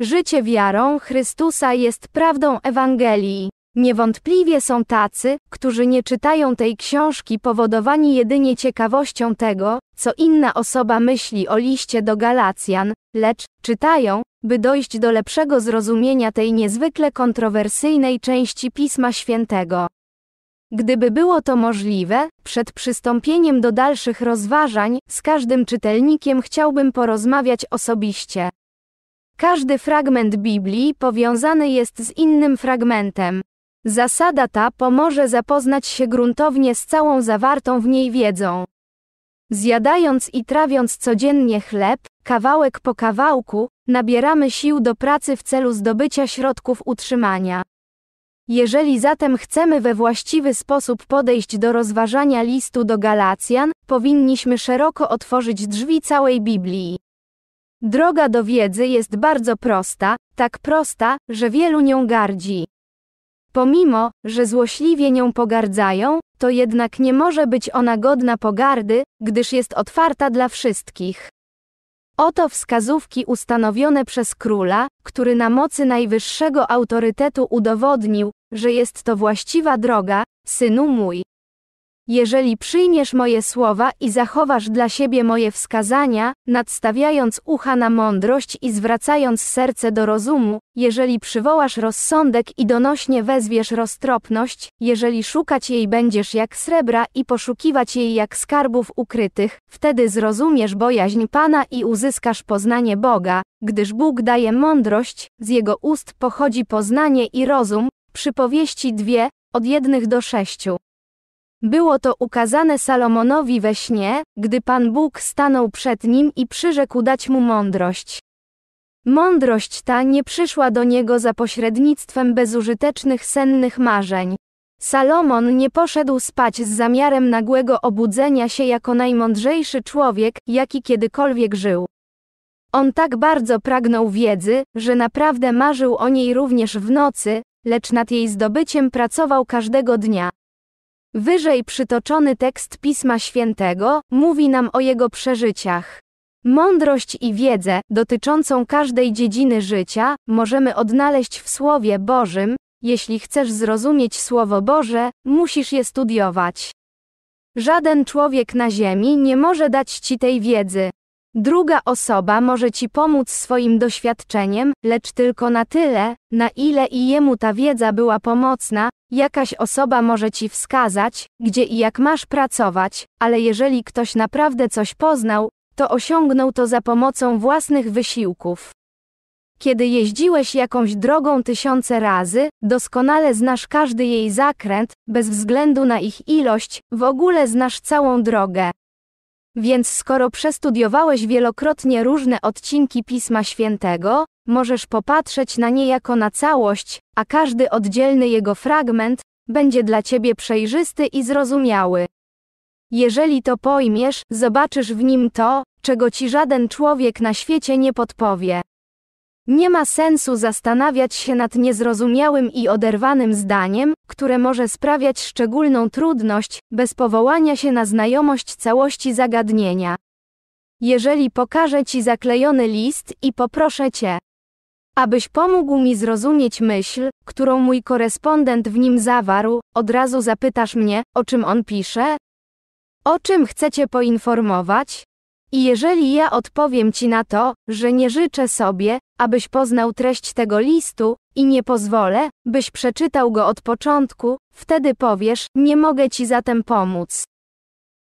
Życie wiarą Chrystusa jest prawdą Ewangelii. Niewątpliwie są tacy, którzy nie czytają tej książki powodowani jedynie ciekawością tego, co inna osoba myśli o liście do Galacjan, lecz czytają, by dojść do lepszego zrozumienia tej niezwykle kontrowersyjnej części Pisma Świętego. Gdyby było to możliwe, przed przystąpieniem do dalszych rozważań z każdym czytelnikiem chciałbym porozmawiać osobiście. Każdy fragment Biblii powiązany jest z innym fragmentem. Zasada ta pomoże zapoznać się gruntownie z całą zawartą w niej wiedzą. Zjadając i trawiąc codziennie chleb, kawałek po kawałku, nabieramy sił do pracy w celu zdobycia środków utrzymania. Jeżeli zatem chcemy we właściwy sposób podejść do rozważania listu do Galacjan, powinniśmy szeroko otworzyć drzwi całej Biblii. Droga do wiedzy jest bardzo prosta, tak prosta, że wielu nią gardzi. Pomimo, że złośliwie nią pogardzają, to jednak nie może być ona godna pogardy, gdyż jest otwarta dla wszystkich. Oto wskazówki ustanowione przez króla, który na mocy najwyższego autorytetu udowodnił, że jest to właściwa droga, synu mój. Jeżeli przyjmiesz moje słowa i zachowasz dla siebie moje wskazania, nadstawiając ucha na mądrość i zwracając serce do rozumu, jeżeli przywołasz rozsądek i donośnie wezwiesz roztropność, jeżeli szukać jej będziesz jak srebra i poszukiwać jej jak skarbów ukrytych, wtedy zrozumiesz bojaźń Pana i uzyskasz poznanie Boga, gdyż Bóg daje mądrość, z jego ust pochodzi poznanie i rozum, przypowieści dwie, od jednych do sześciu. Było to ukazane Salomonowi we śnie, gdy Pan Bóg stanął przed nim i przyrzekł dać mu mądrość. Mądrość ta nie przyszła do niego za pośrednictwem bezużytecznych sennych marzeń. Salomon nie poszedł spać z zamiarem nagłego obudzenia się jako najmądrzejszy człowiek, jaki kiedykolwiek żył. On tak bardzo pragnął wiedzy, że naprawdę marzył o niej również w nocy, lecz nad jej zdobyciem pracował każdego dnia. Wyżej przytoczony tekst Pisma Świętego mówi nam o jego przeżyciach. Mądrość i wiedzę dotyczącą każdej dziedziny życia możemy odnaleźć w Słowie Bożym. Jeśli chcesz zrozumieć Słowo Boże, musisz je studiować. Żaden człowiek na ziemi nie może dać ci tej wiedzy. Druga osoba może ci pomóc swoim doświadczeniem, lecz tylko na tyle, na ile i jemu ta wiedza była pomocna, Jakaś osoba może ci wskazać, gdzie i jak masz pracować, ale jeżeli ktoś naprawdę coś poznał, to osiągnął to za pomocą własnych wysiłków. Kiedy jeździłeś jakąś drogą tysiące razy, doskonale znasz każdy jej zakręt, bez względu na ich ilość, w ogóle znasz całą drogę. Więc skoro przestudiowałeś wielokrotnie różne odcinki Pisma Świętego, możesz popatrzeć na nie jako na całość, a każdy oddzielny jego fragment będzie dla ciebie przejrzysty i zrozumiały. Jeżeli to pojmiesz, zobaczysz w nim to, czego ci żaden człowiek na świecie nie podpowie. Nie ma sensu zastanawiać się nad niezrozumiałym i oderwanym zdaniem, które może sprawiać szczególną trudność, bez powołania się na znajomość całości zagadnienia. Jeżeli pokażę ci zaklejony list i poproszę cię, Abyś pomógł mi zrozumieć myśl, którą mój korespondent w nim zawarł, od razu zapytasz mnie, o czym on pisze? O czym chcecie poinformować? I jeżeli ja odpowiem ci na to, że nie życzę sobie, abyś poznał treść tego listu, i nie pozwolę, byś przeczytał go od początku, wtedy powiesz, nie mogę ci zatem pomóc.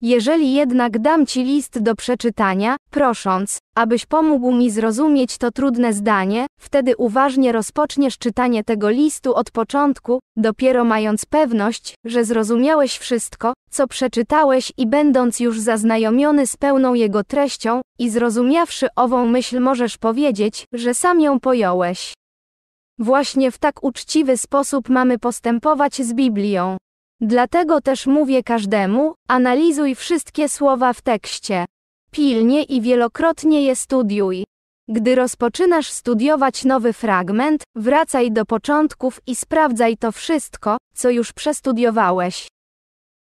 Jeżeli jednak dam ci list do przeczytania, prosząc, abyś pomógł mi zrozumieć to trudne zdanie, wtedy uważnie rozpoczniesz czytanie tego listu od początku, dopiero mając pewność, że zrozumiałeś wszystko, co przeczytałeś i będąc już zaznajomiony z pełną jego treścią, i zrozumiawszy ową myśl możesz powiedzieć, że sam ją pojąłeś. Właśnie w tak uczciwy sposób mamy postępować z Biblią. Dlatego też mówię każdemu, analizuj wszystkie słowa w tekście. Pilnie i wielokrotnie je studiuj. Gdy rozpoczynasz studiować nowy fragment, wracaj do początków i sprawdzaj to wszystko, co już przestudiowałeś.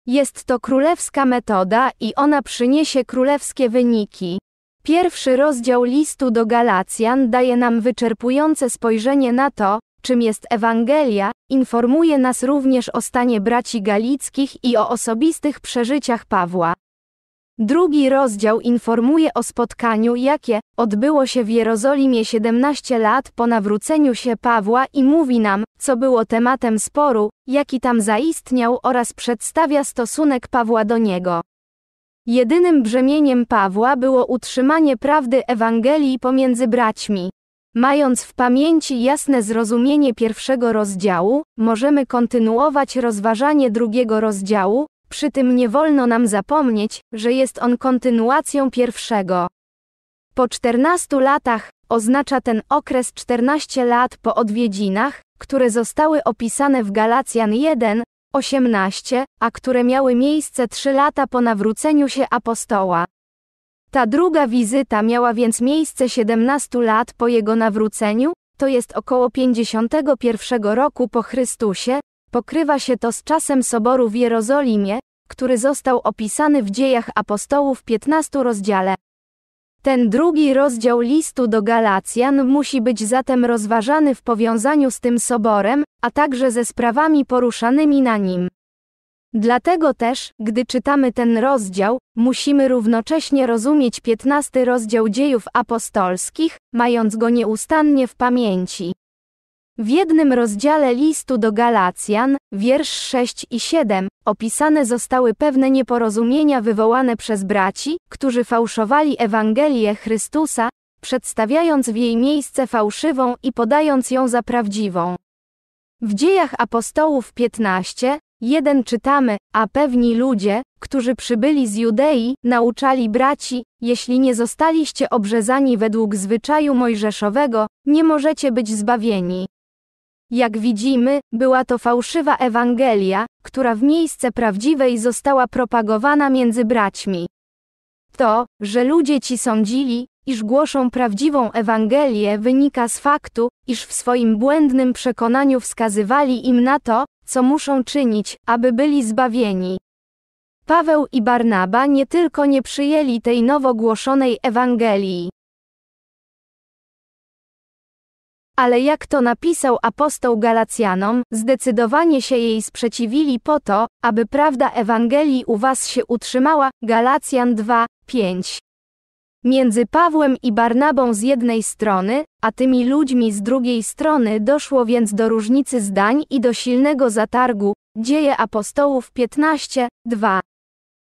Jest to królewska metoda i ona przyniesie królewskie wyniki. Pierwszy rozdział listu do Galacjan daje nam wyczerpujące spojrzenie na to, czym jest Ewangelia, informuje nas również o stanie braci galickich i o osobistych przeżyciach Pawła. Drugi rozdział informuje o spotkaniu, jakie odbyło się w Jerozolimie 17 lat po nawróceniu się Pawła i mówi nam, co było tematem sporu, jaki tam zaistniał oraz przedstawia stosunek Pawła do niego. Jedynym brzemieniem Pawła było utrzymanie prawdy Ewangelii pomiędzy braćmi. Mając w pamięci jasne zrozumienie pierwszego rozdziału, możemy kontynuować rozważanie drugiego rozdziału, przy tym nie wolno nam zapomnieć, że jest on kontynuacją pierwszego. Po 14 latach oznacza ten okres 14 lat po odwiedzinach, które zostały opisane w Galacjan 1, 18, a które miały miejsce 3 lata po nawróceniu się apostoła. Ta druga wizyta miała więc miejsce 17 lat po jego nawróceniu, to jest około 51 roku po Chrystusie, pokrywa się to z czasem Soboru w Jerozolimie, który został opisany w Dziejach Apostołów 15 rozdziale. Ten drugi rozdział listu do Galacjan musi być zatem rozważany w powiązaniu z tym soborem, a także ze sprawami poruszanymi na nim. Dlatego też, gdy czytamy ten rozdział, musimy równocześnie rozumieć 15 rozdział dziejów apostolskich, mając go nieustannie w pamięci. W jednym rozdziale listu do Galacjan, wiersz 6 i 7, opisane zostały pewne nieporozumienia wywołane przez braci, którzy fałszowali Ewangelię Chrystusa, przedstawiając w jej miejsce fałszywą i podając ją za prawdziwą. W dziejach apostołów 15 1 czytamy, a pewni ludzie, którzy przybyli z Judei, nauczali braci, jeśli nie zostaliście obrzezani według zwyczaju mojżeszowego, nie możecie być zbawieni. Jak widzimy, była to fałszywa Ewangelia, która w miejsce prawdziwej została propagowana między braćmi. To, że ludzie ci sądzili, iż głoszą prawdziwą Ewangelię wynika z faktu, iż w swoim błędnym przekonaniu wskazywali im na to, co muszą czynić, aby byli zbawieni. Paweł i Barnaba nie tylko nie przyjęli tej nowo głoszonej Ewangelii, ale jak to napisał apostoł Galacjanom, zdecydowanie się jej sprzeciwili po to, aby prawda Ewangelii u was się utrzymała, Galacjan 2, 5. Między Pawłem i Barnabą z jednej strony, a tymi ludźmi z drugiej strony doszło więc do różnicy zdań i do silnego zatargu, dzieje apostołów 15, 2.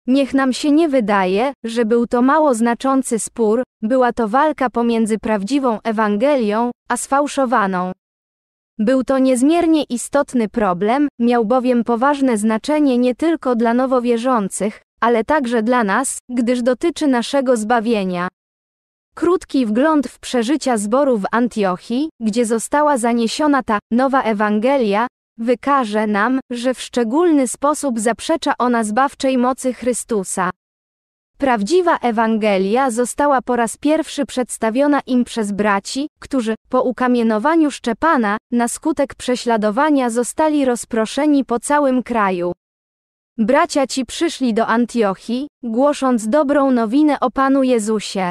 Niech nam się nie wydaje, że był to mało znaczący spór, była to walka pomiędzy prawdziwą Ewangelią, a sfałszowaną. Był to niezmiernie istotny problem, miał bowiem poważne znaczenie nie tylko dla nowowierzących, ale także dla nas, gdyż dotyczy naszego zbawienia. Krótki wgląd w przeżycia zboru w Antiochii, gdzie została zaniesiona ta nowa Ewangelia, wykaże nam, że w szczególny sposób zaprzecza ona zbawczej mocy Chrystusa. Prawdziwa Ewangelia została po raz pierwszy przedstawiona im przez braci, którzy, po ukamienowaniu Szczepana, na skutek prześladowania zostali rozproszeni po całym kraju. Bracia ci przyszli do Antiochii, głosząc dobrą nowinę o Panu Jezusie.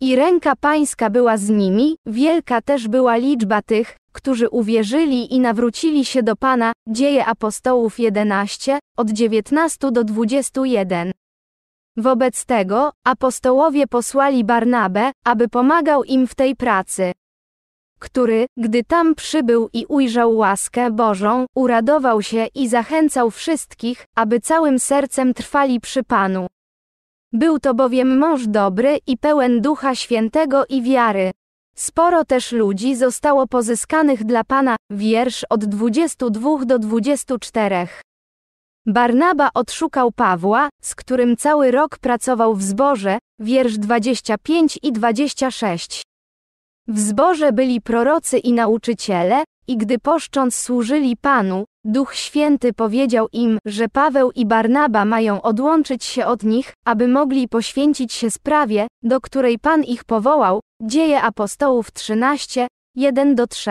I ręka Pańska była z nimi, wielka też była liczba tych, którzy uwierzyli i nawrócili się do Pana, dzieje apostołów 11, od 19 do 21. Wobec tego, apostołowie posłali Barnabę, aby pomagał im w tej pracy który, gdy tam przybył i ujrzał łaskę Bożą, uradował się i zachęcał wszystkich, aby całym sercem trwali przy Panu. Był to bowiem mąż dobry i pełen Ducha Świętego i wiary. Sporo też ludzi zostało pozyskanych dla Pana, wiersz od 22 do 24. Barnaba odszukał Pawła, z którym cały rok pracował w zborze, wiersz 25 i 26. W zborze byli prorocy i nauczyciele, i gdy poszcząc służyli Panu, Duch Święty powiedział im, że Paweł i Barnaba mają odłączyć się od nich, aby mogli poświęcić się sprawie, do której Pan ich powołał. Dzieje apostołów 13, 1 do 3.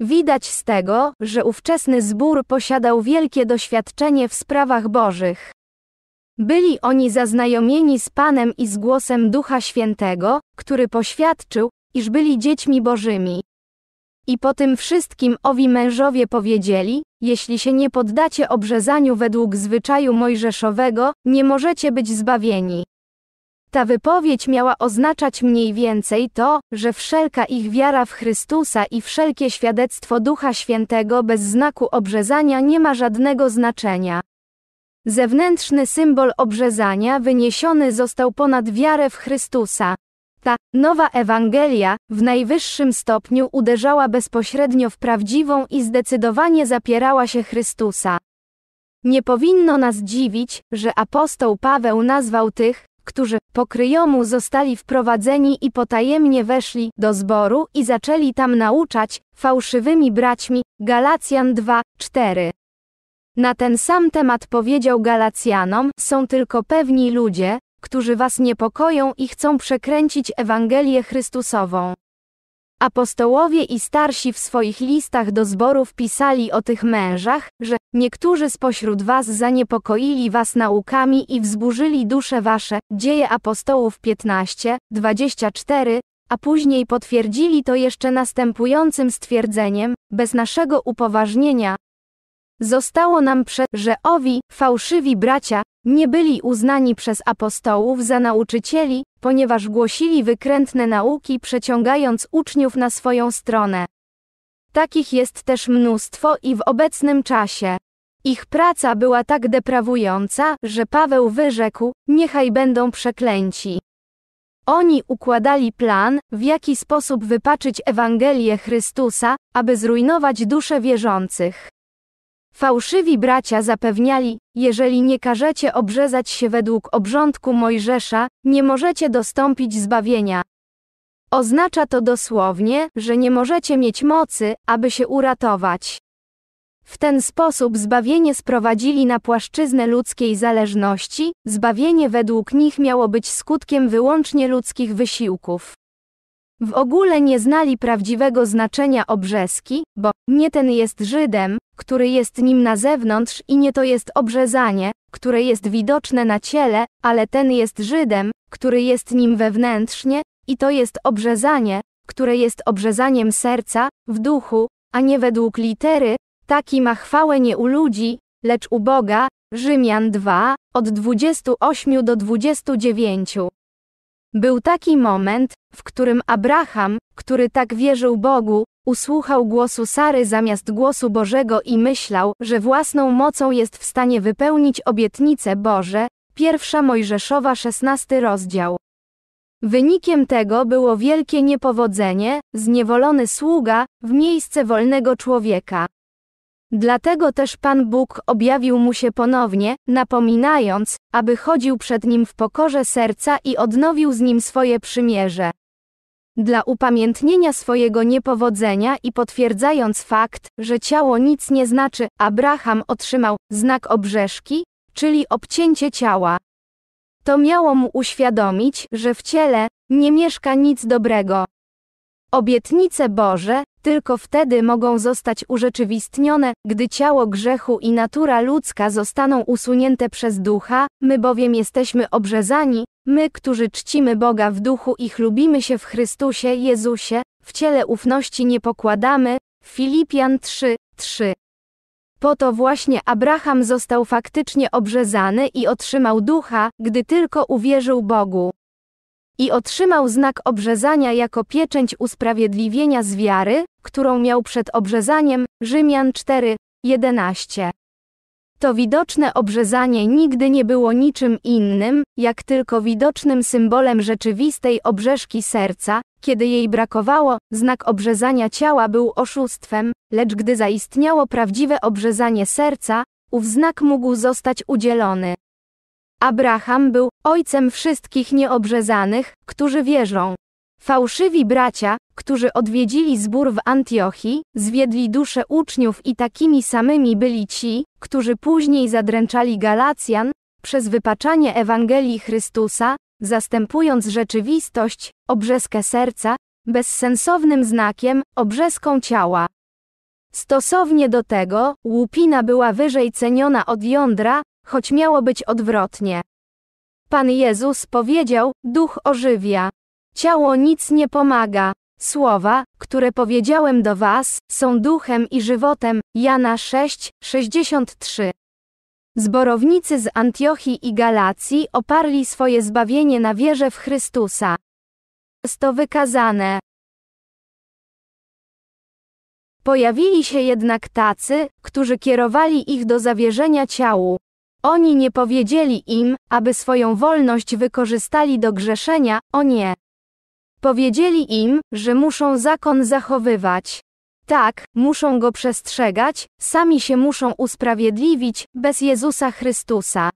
Widać z tego, że ówczesny zbór posiadał wielkie doświadczenie w sprawach Bożych. Byli oni zaznajomieni z Panem i z głosem Ducha Świętego, który poświadczył, iż byli dziećmi bożymi. I po tym wszystkim owi mężowie powiedzieli, jeśli się nie poddacie obrzezaniu według zwyczaju mojżeszowego, nie możecie być zbawieni. Ta wypowiedź miała oznaczać mniej więcej to, że wszelka ich wiara w Chrystusa i wszelkie świadectwo Ducha Świętego bez znaku obrzezania nie ma żadnego znaczenia. Zewnętrzny symbol obrzezania wyniesiony został ponad wiarę w Chrystusa. Ta nowa Ewangelia w najwyższym stopniu uderzała bezpośrednio w prawdziwą i zdecydowanie zapierała się Chrystusa. Nie powinno nas dziwić, że apostoł Paweł nazwał tych, którzy pokryjomu zostali wprowadzeni i potajemnie weszli do zboru i zaczęli tam nauczać, fałszywymi braćmi, Galacjan 2:4. Na ten sam temat powiedział Galacjanom, są tylko pewni ludzie, którzy was niepokoją i chcą przekręcić Ewangelię Chrystusową. Apostołowie i starsi w swoich listach do zborów pisali o tych mężach, że niektórzy spośród was zaniepokoili was naukami i wzburzyli dusze wasze, dzieje apostołów 15, 24, a później potwierdzili to jeszcze następującym stwierdzeniem, bez naszego upoważnienia, zostało nam prze, że owi, fałszywi bracia, nie byli uznani przez apostołów za nauczycieli, ponieważ głosili wykrętne nauki, przeciągając uczniów na swoją stronę. Takich jest też mnóstwo i w obecnym czasie. Ich praca była tak deprawująca, że Paweł wyrzekł: Niechaj będą przeklęci. Oni układali plan, w jaki sposób wypaczyć Ewangelię Chrystusa, aby zrujnować dusze wierzących. Fałszywi bracia zapewniali, jeżeli nie każecie obrzezać się według obrządku Mojżesza, nie możecie dostąpić zbawienia. Oznacza to dosłownie, że nie możecie mieć mocy, aby się uratować. W ten sposób zbawienie sprowadzili na płaszczyznę ludzkiej zależności, zbawienie według nich miało być skutkiem wyłącznie ludzkich wysiłków. W ogóle nie znali prawdziwego znaczenia obrzeski, bo nie ten jest Żydem, który jest nim na zewnątrz i nie to jest obrzezanie, które jest widoczne na ciele, ale ten jest Żydem, który jest nim wewnętrznie, i to jest obrzezanie, które jest obrzezaniem serca, w duchu, a nie według litery, taki ma chwałę nie u ludzi, lecz u Boga, Rzymian 2, od 28 do 29. Był taki moment, w którym Abraham, który tak wierzył Bogu, usłuchał głosu Sary zamiast głosu Bożego i myślał, że własną mocą jest w stanie wypełnić obietnice Boże. Pierwsza Mojżeszowa 16 rozdział. Wynikiem tego było wielkie niepowodzenie, zniewolony sługa, w miejsce wolnego człowieka. Dlatego też Pan Bóg objawił mu się ponownie, napominając, aby chodził przed nim w pokorze serca i odnowił z nim swoje przymierze. Dla upamiętnienia swojego niepowodzenia i potwierdzając fakt, że ciało nic nie znaczy, Abraham otrzymał znak obrzeżki, czyli obcięcie ciała. To miało mu uświadomić, że w ciele nie mieszka nic dobrego. Obietnice Boże, tylko wtedy mogą zostać urzeczywistnione, gdy ciało grzechu i natura ludzka zostaną usunięte przez ducha, my bowiem jesteśmy obrzezani, my, którzy czcimy Boga w duchu i chlubimy się w Chrystusie Jezusie, w ciele ufności nie pokładamy. Filipian 3, 3. Po to właśnie Abraham został faktycznie obrzezany i otrzymał ducha, gdy tylko uwierzył Bogu i otrzymał znak obrzezania jako pieczęć usprawiedliwienia z wiary, którą miał przed obrzezaniem, Rzymian 4, 11. To widoczne obrzezanie nigdy nie było niczym innym, jak tylko widocznym symbolem rzeczywistej obrzeżki serca, kiedy jej brakowało, znak obrzezania ciała był oszustwem, lecz gdy zaistniało prawdziwe obrzezanie serca, ów znak mógł zostać udzielony. Abraham był ojcem wszystkich nieobrzezanych, którzy wierzą. Fałszywi bracia, którzy odwiedzili zbór w Antiochii, zwiedli dusze uczniów i takimi samymi byli ci, którzy później zadręczali Galacjan, przez wypaczanie Ewangelii Chrystusa, zastępując rzeczywistość, obrzeskę serca, bezsensownym znakiem, obrzeską ciała. Stosownie do tego, łupina była wyżej ceniona od jądra, choć miało być odwrotnie. Pan Jezus powiedział: Duch ożywia. Ciało nic nie pomaga. Słowa, które powiedziałem do Was, są duchem i żywotem. Jana 6, 63. Zborownicy z Antiochii i Galacji oparli swoje zbawienie na wierze w Chrystusa. Jest to wykazane. Pojawili się jednak tacy, którzy kierowali ich do zawierzenia ciału. Oni nie powiedzieli im, aby swoją wolność wykorzystali do grzeszenia, o nie. Powiedzieli im, że muszą zakon zachowywać. Tak, muszą go przestrzegać, sami się muszą usprawiedliwić, bez Jezusa Chrystusa.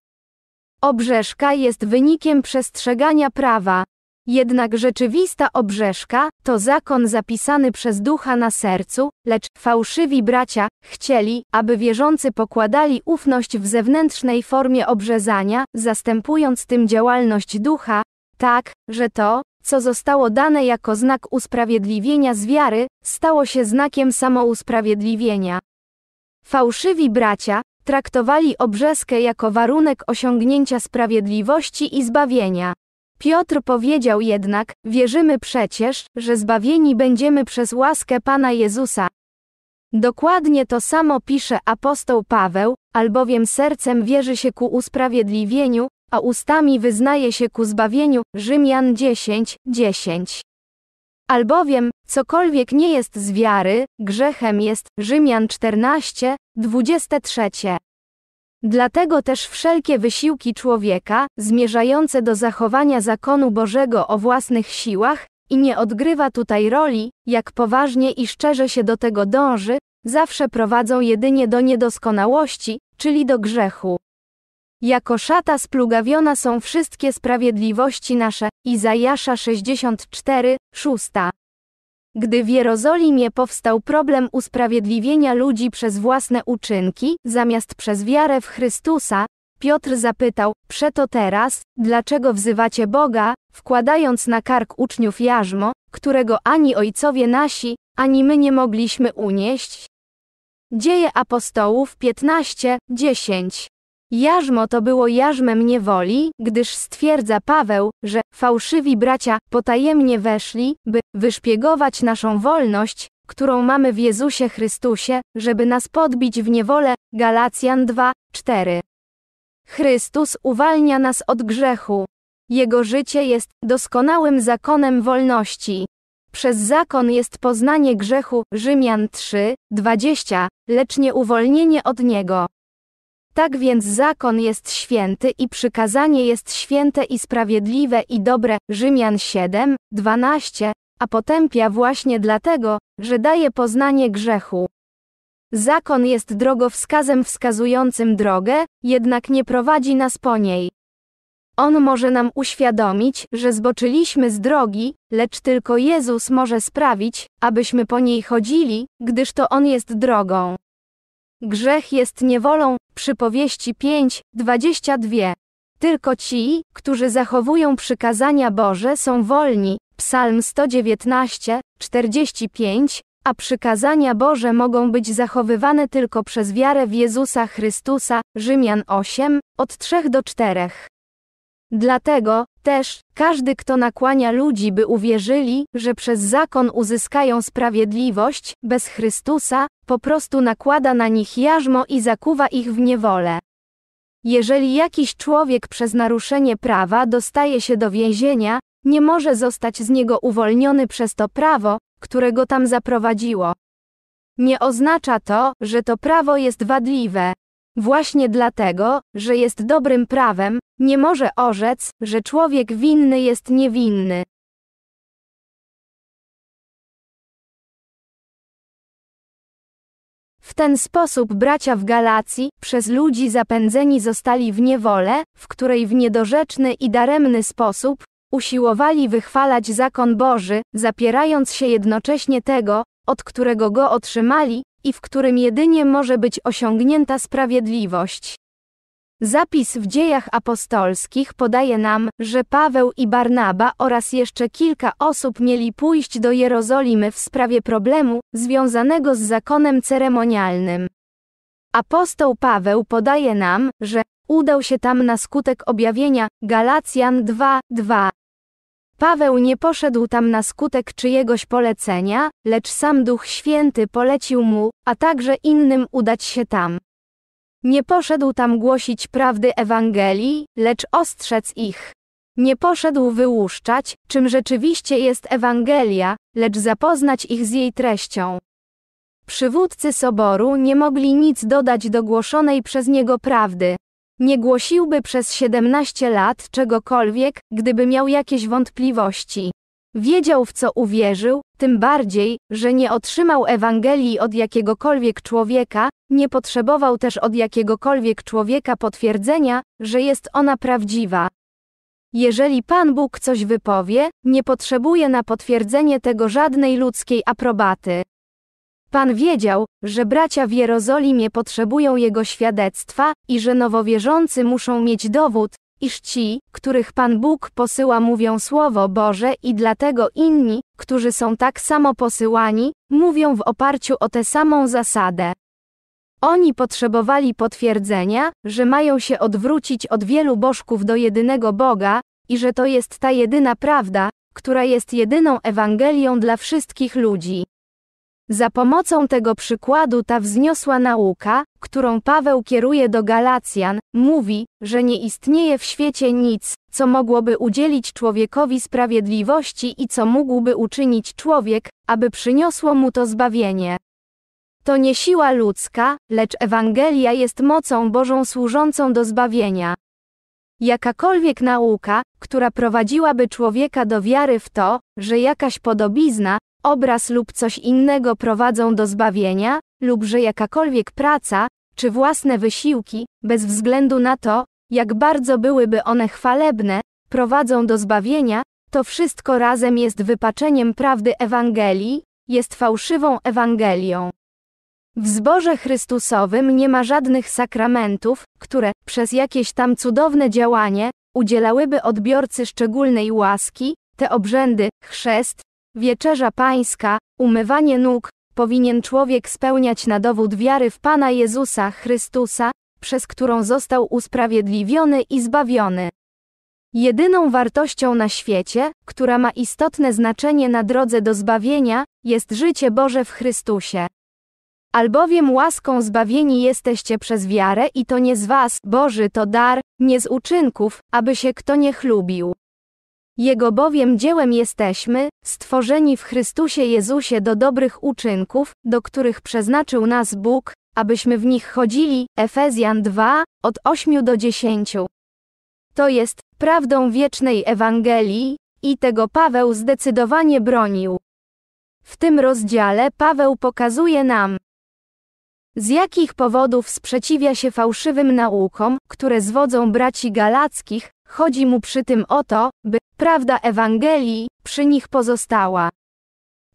Obrzeszka jest wynikiem przestrzegania prawa. Jednak rzeczywista obrzeszka to zakon zapisany przez ducha na sercu, lecz fałszywi bracia chcieli, aby wierzący pokładali ufność w zewnętrznej formie obrzezania, zastępując tym działalność ducha, tak, że to, co zostało dane jako znak usprawiedliwienia z wiary, stało się znakiem samousprawiedliwienia. Fałszywi bracia traktowali obrzeskę jako warunek osiągnięcia sprawiedliwości i zbawienia. Piotr powiedział jednak, wierzymy przecież, że zbawieni będziemy przez łaskę Pana Jezusa. Dokładnie to samo pisze apostoł Paweł, albowiem sercem wierzy się ku usprawiedliwieniu, a ustami wyznaje się ku zbawieniu. Rzymian 10, 10. Albowiem, cokolwiek nie jest z wiary, grzechem jest. Rzymian 14, 23. Dlatego też wszelkie wysiłki człowieka, zmierzające do zachowania zakonu Bożego o własnych siłach, i nie odgrywa tutaj roli, jak poważnie i szczerze się do tego dąży, zawsze prowadzą jedynie do niedoskonałości, czyli do grzechu. Jako szata splugawiona są wszystkie sprawiedliwości nasze, Izajasza 64, 6. Gdy w Jerozolimie powstał problem usprawiedliwienia ludzi przez własne uczynki, zamiast przez wiarę w Chrystusa, Piotr zapytał, przeto teraz, dlaczego wzywacie Boga, wkładając na kark uczniów jarzmo, którego ani ojcowie nasi, ani my nie mogliśmy unieść? Dzieje apostołów 10 Jarzmo to było jarzmem niewoli, gdyż stwierdza Paweł, że fałszywi bracia potajemnie weszli, by wyszpiegować naszą wolność, którą mamy w Jezusie Chrystusie, żeby nas podbić w niewolę. Galacjan 2, 4. Chrystus uwalnia nas od grzechu. Jego życie jest doskonałym zakonem wolności. Przez zakon jest poznanie grzechu Rzymian 3, 20, lecz nie uwolnienie od niego. Tak więc zakon jest święty i przykazanie jest święte i sprawiedliwe i dobre, Rzymian 7, 12, a potępia właśnie dlatego, że daje poznanie grzechu. Zakon jest drogowskazem wskazującym drogę, jednak nie prowadzi nas po niej. On może nam uświadomić, że zboczyliśmy z drogi, lecz tylko Jezus może sprawić, abyśmy po niej chodzili, gdyż to On jest drogą. Grzech jest niewolą, przypowieści 5, 22. Tylko ci, którzy zachowują przykazania Boże są wolni, Psalm 119, 45, a przykazania Boże mogą być zachowywane tylko przez wiarę w Jezusa Chrystusa, Rzymian 8, od 3 do 4. Dlatego też każdy, kto nakłania ludzi, by uwierzyli, że przez zakon uzyskają sprawiedliwość, bez Chrystusa, po prostu nakłada na nich jarzmo i zakuwa ich w niewolę. Jeżeli jakiś człowiek przez naruszenie prawa dostaje się do więzienia, nie może zostać z niego uwolniony przez to prawo, które go tam zaprowadziło. Nie oznacza to, że to prawo jest wadliwe. Właśnie dlatego, że jest dobrym prawem, nie może orzec, że człowiek winny jest niewinny. W ten sposób bracia w Galacji, przez ludzi zapędzeni zostali w niewolę, w której w niedorzeczny i daremny sposób, usiłowali wychwalać zakon Boży, zapierając się jednocześnie tego, od którego go otrzymali, i w którym jedynie może być osiągnięta sprawiedliwość. Zapis w dziejach apostolskich podaje nam, że Paweł i Barnaba oraz jeszcze kilka osób mieli pójść do Jerozolimy w sprawie problemu związanego z zakonem ceremonialnym. Apostoł Paweł podaje nam, że udał się tam na skutek objawienia Galacjan 2:2 Paweł nie poszedł tam na skutek czyjegoś polecenia, lecz sam Duch Święty polecił mu, a także innym udać się tam. Nie poszedł tam głosić prawdy Ewangelii, lecz ostrzec ich. Nie poszedł wyłuszczać, czym rzeczywiście jest Ewangelia, lecz zapoznać ich z jej treścią. Przywódcy soboru nie mogli nic dodać do głoszonej przez niego prawdy, nie głosiłby przez 17 lat czegokolwiek, gdyby miał jakieś wątpliwości. Wiedział w co uwierzył, tym bardziej, że nie otrzymał Ewangelii od jakiegokolwiek człowieka, nie potrzebował też od jakiegokolwiek człowieka potwierdzenia, że jest ona prawdziwa. Jeżeli Pan Bóg coś wypowie, nie potrzebuje na potwierdzenie tego żadnej ludzkiej aprobaty. Pan wiedział, że bracia w Jerozolimie potrzebują jego świadectwa i że nowowierzący muszą mieć dowód, iż ci, których Pan Bóg posyła, mówią Słowo Boże i dlatego inni, którzy są tak samo posyłani, mówią w oparciu o tę samą zasadę. Oni potrzebowali potwierdzenia, że mają się odwrócić od wielu bożków do jedynego Boga i że to jest ta jedyna prawda, która jest jedyną Ewangelią dla wszystkich ludzi. Za pomocą tego przykładu ta wzniosła nauka, którą Paweł kieruje do Galacjan, mówi, że nie istnieje w świecie nic, co mogłoby udzielić człowiekowi sprawiedliwości i co mógłby uczynić człowiek, aby przyniosło mu to zbawienie. To nie siła ludzka, lecz Ewangelia jest mocą Bożą służącą do zbawienia. Jakakolwiek nauka, która prowadziłaby człowieka do wiary w to, że jakaś podobizna, obraz lub coś innego prowadzą do zbawienia, lub że jakakolwiek praca, czy własne wysiłki, bez względu na to, jak bardzo byłyby one chwalebne, prowadzą do zbawienia, to wszystko razem jest wypaczeniem prawdy Ewangelii, jest fałszywą Ewangelią. W zborze Chrystusowym nie ma żadnych sakramentów, które, przez jakieś tam cudowne działanie, udzielałyby odbiorcy szczególnej łaski, te obrzędy, chrzest, Wieczerza Pańska, umywanie nóg, powinien człowiek spełniać na dowód wiary w Pana Jezusa Chrystusa, przez którą został usprawiedliwiony i zbawiony. Jedyną wartością na świecie, która ma istotne znaczenie na drodze do zbawienia, jest życie Boże w Chrystusie. Albowiem łaską zbawieni jesteście przez wiarę i to nie z was, Boży to dar, nie z uczynków, aby się kto nie chlubił. Jego bowiem dziełem jesteśmy, stworzeni w Chrystusie Jezusie do dobrych uczynków, do których przeznaczył nas Bóg, abyśmy w nich chodzili. Efezjan 2, od 8 do 10. To jest prawdą wiecznej Ewangelii, i tego Paweł zdecydowanie bronił. W tym rozdziale Paweł pokazuje nam, z jakich powodów sprzeciwia się fałszywym naukom, które zwodzą braci galackich, Chodzi mu przy tym o to, by prawda Ewangelii przy nich pozostała.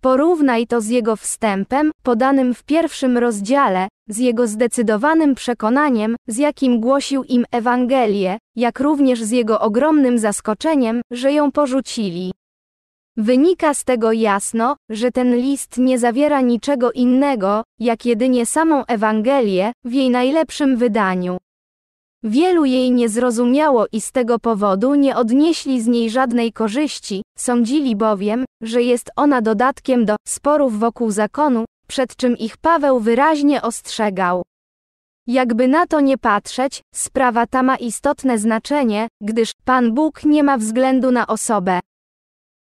Porównaj to z jego wstępem, podanym w pierwszym rozdziale, z jego zdecydowanym przekonaniem, z jakim głosił im Ewangelię, jak również z jego ogromnym zaskoczeniem, że ją porzucili. Wynika z tego jasno, że ten list nie zawiera niczego innego, jak jedynie samą Ewangelię, w jej najlepszym wydaniu. Wielu jej nie zrozumiało i z tego powodu nie odnieśli z niej żadnej korzyści, sądzili bowiem, że jest ona dodatkiem do sporów wokół zakonu, przed czym ich Paweł wyraźnie ostrzegał. Jakby na to nie patrzeć, sprawa ta ma istotne znaczenie, gdyż Pan Bóg nie ma względu na osobę.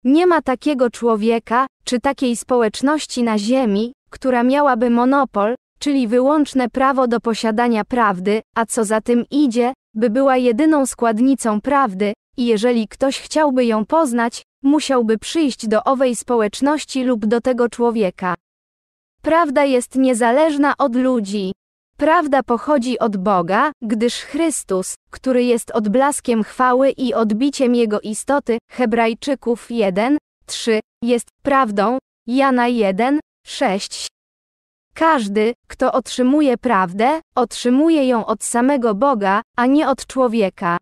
Nie ma takiego człowieka, czy takiej społeczności na ziemi, która miałaby monopol, czyli wyłączne prawo do posiadania prawdy, a co za tym idzie, by była jedyną składnicą prawdy, i jeżeli ktoś chciałby ją poznać, musiałby przyjść do owej społeczności lub do tego człowieka. Prawda jest niezależna od ludzi. Prawda pochodzi od Boga, gdyż Chrystus, który jest odblaskiem chwały i odbiciem Jego istoty, Hebrajczyków 1, 3, jest prawdą, Jana 1, 6. Każdy, kto otrzymuje prawdę, otrzymuje ją od samego Boga, a nie od człowieka.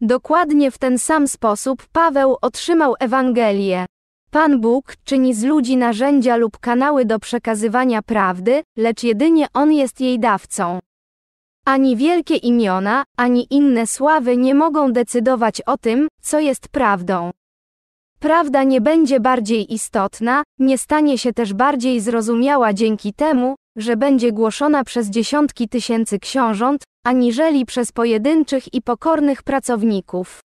Dokładnie w ten sam sposób Paweł otrzymał Ewangelię. Pan Bóg czyni z ludzi narzędzia lub kanały do przekazywania prawdy, lecz jedynie On jest jej dawcą. Ani wielkie imiona, ani inne sławy nie mogą decydować o tym, co jest prawdą. Prawda nie będzie bardziej istotna, nie stanie się też bardziej zrozumiała dzięki temu, że będzie głoszona przez dziesiątki tysięcy książąt, aniżeli przez pojedynczych i pokornych pracowników.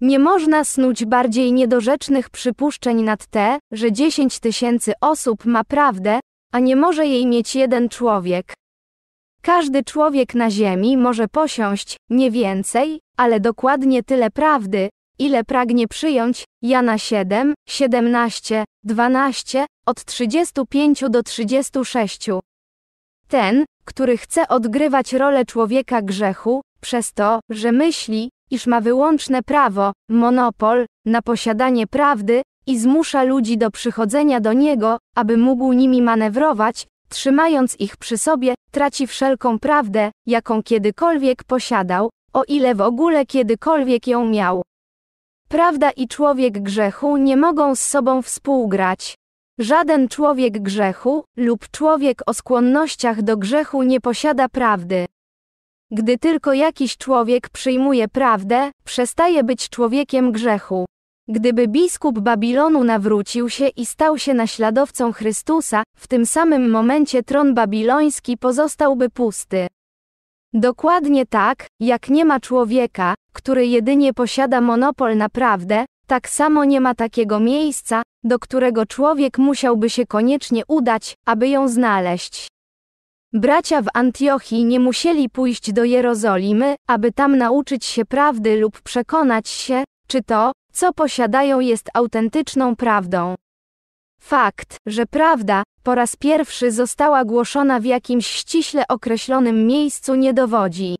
Nie można snuć bardziej niedorzecznych przypuszczeń nad te, że 10 tysięcy osób ma prawdę, a nie może jej mieć jeden człowiek. Każdy człowiek na Ziemi może posiąść, nie więcej, ale dokładnie tyle prawdy, ile pragnie przyjąć, Jana 7, 17, 12, od 35 do 36. Ten, który chce odgrywać rolę człowieka grzechu, przez to, że myśli, iż ma wyłączne prawo, monopol, na posiadanie prawdy, i zmusza ludzi do przychodzenia do niego, aby mógł nimi manewrować, trzymając ich przy sobie, traci wszelką prawdę, jaką kiedykolwiek posiadał, o ile w ogóle kiedykolwiek ją miał. Prawda i człowiek grzechu nie mogą z sobą współgrać. Żaden człowiek grzechu lub człowiek o skłonnościach do grzechu nie posiada prawdy. Gdy tylko jakiś człowiek przyjmuje prawdę, przestaje być człowiekiem grzechu. Gdyby biskup Babilonu nawrócił się i stał się naśladowcą Chrystusa, w tym samym momencie tron babiloński pozostałby pusty. Dokładnie tak, jak nie ma człowieka, który jedynie posiada monopol na prawdę, tak samo nie ma takiego miejsca, do którego człowiek musiałby się koniecznie udać, aby ją znaleźć. Bracia w Antiochii nie musieli pójść do Jerozolimy, aby tam nauczyć się prawdy lub przekonać się, czy to, co posiadają jest autentyczną prawdą. Fakt, że prawda, po raz pierwszy została głoszona w jakimś ściśle określonym miejscu nie dowodzi,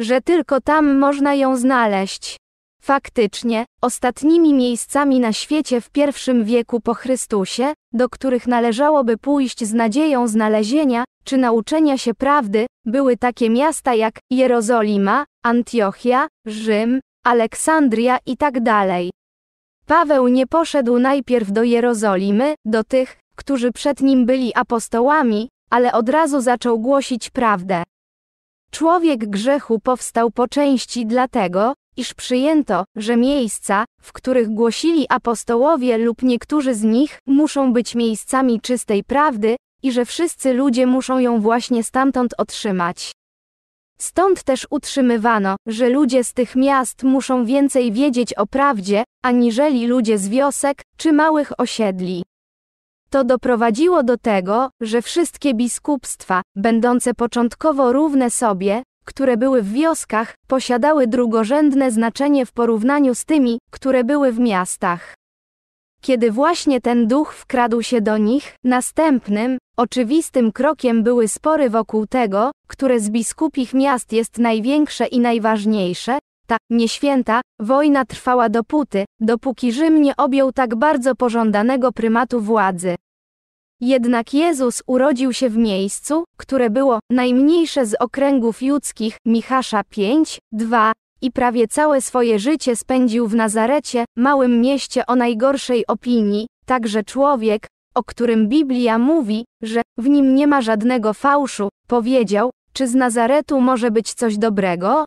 że tylko tam można ją znaleźć. Faktycznie, ostatnimi miejscami na świecie w I wieku po Chrystusie, do których należałoby pójść z nadzieją znalezienia czy nauczenia się prawdy, były takie miasta jak Jerozolima, Antiochia, Rzym, Aleksandria itd. Tak Paweł nie poszedł najpierw do Jerozolimy, do tych, którzy przed nim byli apostołami, ale od razu zaczął głosić prawdę. Człowiek grzechu powstał po części dlatego, iż przyjęto, że miejsca, w których głosili apostołowie lub niektórzy z nich, muszą być miejscami czystej prawdy, i że wszyscy ludzie muszą ją właśnie stamtąd otrzymać. Stąd też utrzymywano, że ludzie z tych miast muszą więcej wiedzieć o prawdzie, aniżeli ludzie z wiosek czy małych osiedli. To doprowadziło do tego, że wszystkie biskupstwa, będące początkowo równe sobie, które były w wioskach, posiadały drugorzędne znaczenie w porównaniu z tymi, które były w miastach. Kiedy właśnie ten duch wkradł się do nich, następnym, Oczywistym krokiem były spory wokół tego, które z biskupich miast jest największe i najważniejsze, ta nieświęta wojna trwała dopóty, dopóki Rzym nie objął tak bardzo pożądanego prymatu władzy. Jednak Jezus urodził się w miejscu, które było najmniejsze z okręgów judzkich, Michasza 5, 2, i prawie całe swoje życie spędził w Nazarecie, małym mieście o najgorszej opinii, także człowiek, o którym Biblia mówi, że w nim nie ma żadnego fałszu, powiedział, czy z Nazaretu może być coś dobrego?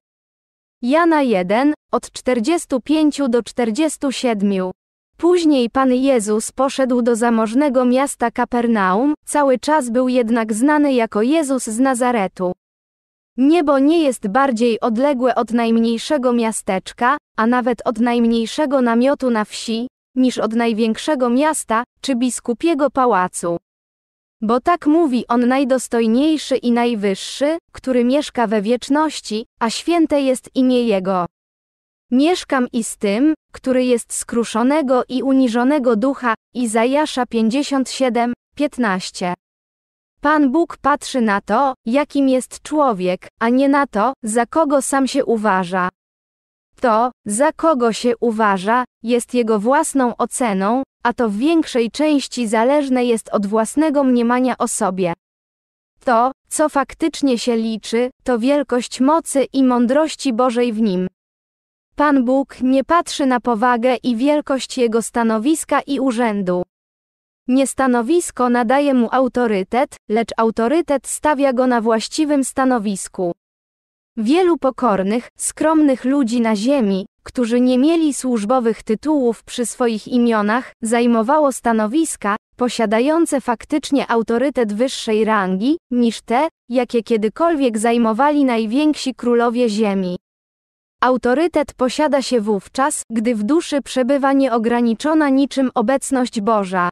Jana 1, od 45 do 47. Później Pan Jezus poszedł do zamożnego miasta Kapernaum, cały czas był jednak znany jako Jezus z Nazaretu. Niebo nie jest bardziej odległe od najmniejszego miasteczka, a nawet od najmniejszego namiotu na wsi, niż od największego miasta czy biskupiego pałacu. Bo tak mówi on najdostojniejszy i najwyższy, który mieszka we wieczności, a święte jest imię Jego. Mieszkam i z tym, który jest skruszonego i uniżonego ducha, Izajasza 57, 15. Pan Bóg patrzy na to, jakim jest człowiek, a nie na to, za kogo sam się uważa. To, za kogo się uważa, jest jego własną oceną, a to w większej części zależne jest od własnego mniemania o sobie. To, co faktycznie się liczy, to wielkość mocy i mądrości Bożej w nim. Pan Bóg nie patrzy na powagę i wielkość jego stanowiska i urzędu. Nie stanowisko nadaje mu autorytet, lecz autorytet stawia go na właściwym stanowisku. Wielu pokornych, skromnych ludzi na ziemi, którzy nie mieli służbowych tytułów przy swoich imionach, zajmowało stanowiska, posiadające faktycznie autorytet wyższej rangi, niż te, jakie kiedykolwiek zajmowali najwięksi królowie ziemi. Autorytet posiada się wówczas, gdy w duszy przebywa nieograniczona niczym obecność Boża.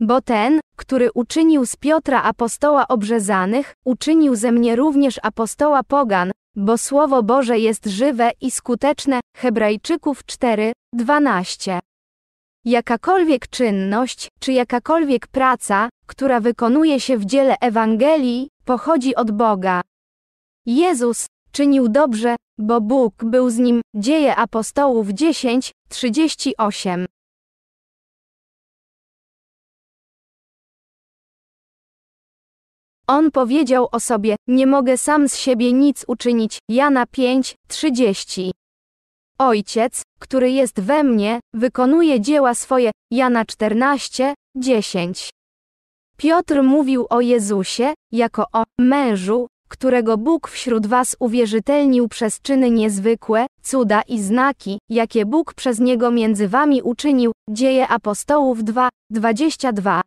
Bo ten, który uczynił z Piotra apostoła obrzezanych, uczynił ze mnie również apostoła pogan, bo Słowo Boże jest żywe i skuteczne, Hebrajczyków 4, 12. Jakakolwiek czynność, czy jakakolwiek praca, która wykonuje się w dziele Ewangelii, pochodzi od Boga. Jezus czynił dobrze, bo Bóg był z nim, dzieje apostołów 10, 38. On powiedział o sobie, nie mogę sam z siebie nic uczynić, Jana 5, 30. Ojciec, który jest we mnie, wykonuje dzieła swoje, Jana 14, 10. Piotr mówił o Jezusie, jako o mężu, którego Bóg wśród was uwierzytelnił przez czyny niezwykłe, cuda i znaki, jakie Bóg przez niego między wami uczynił, dzieje apostołów 2, 22.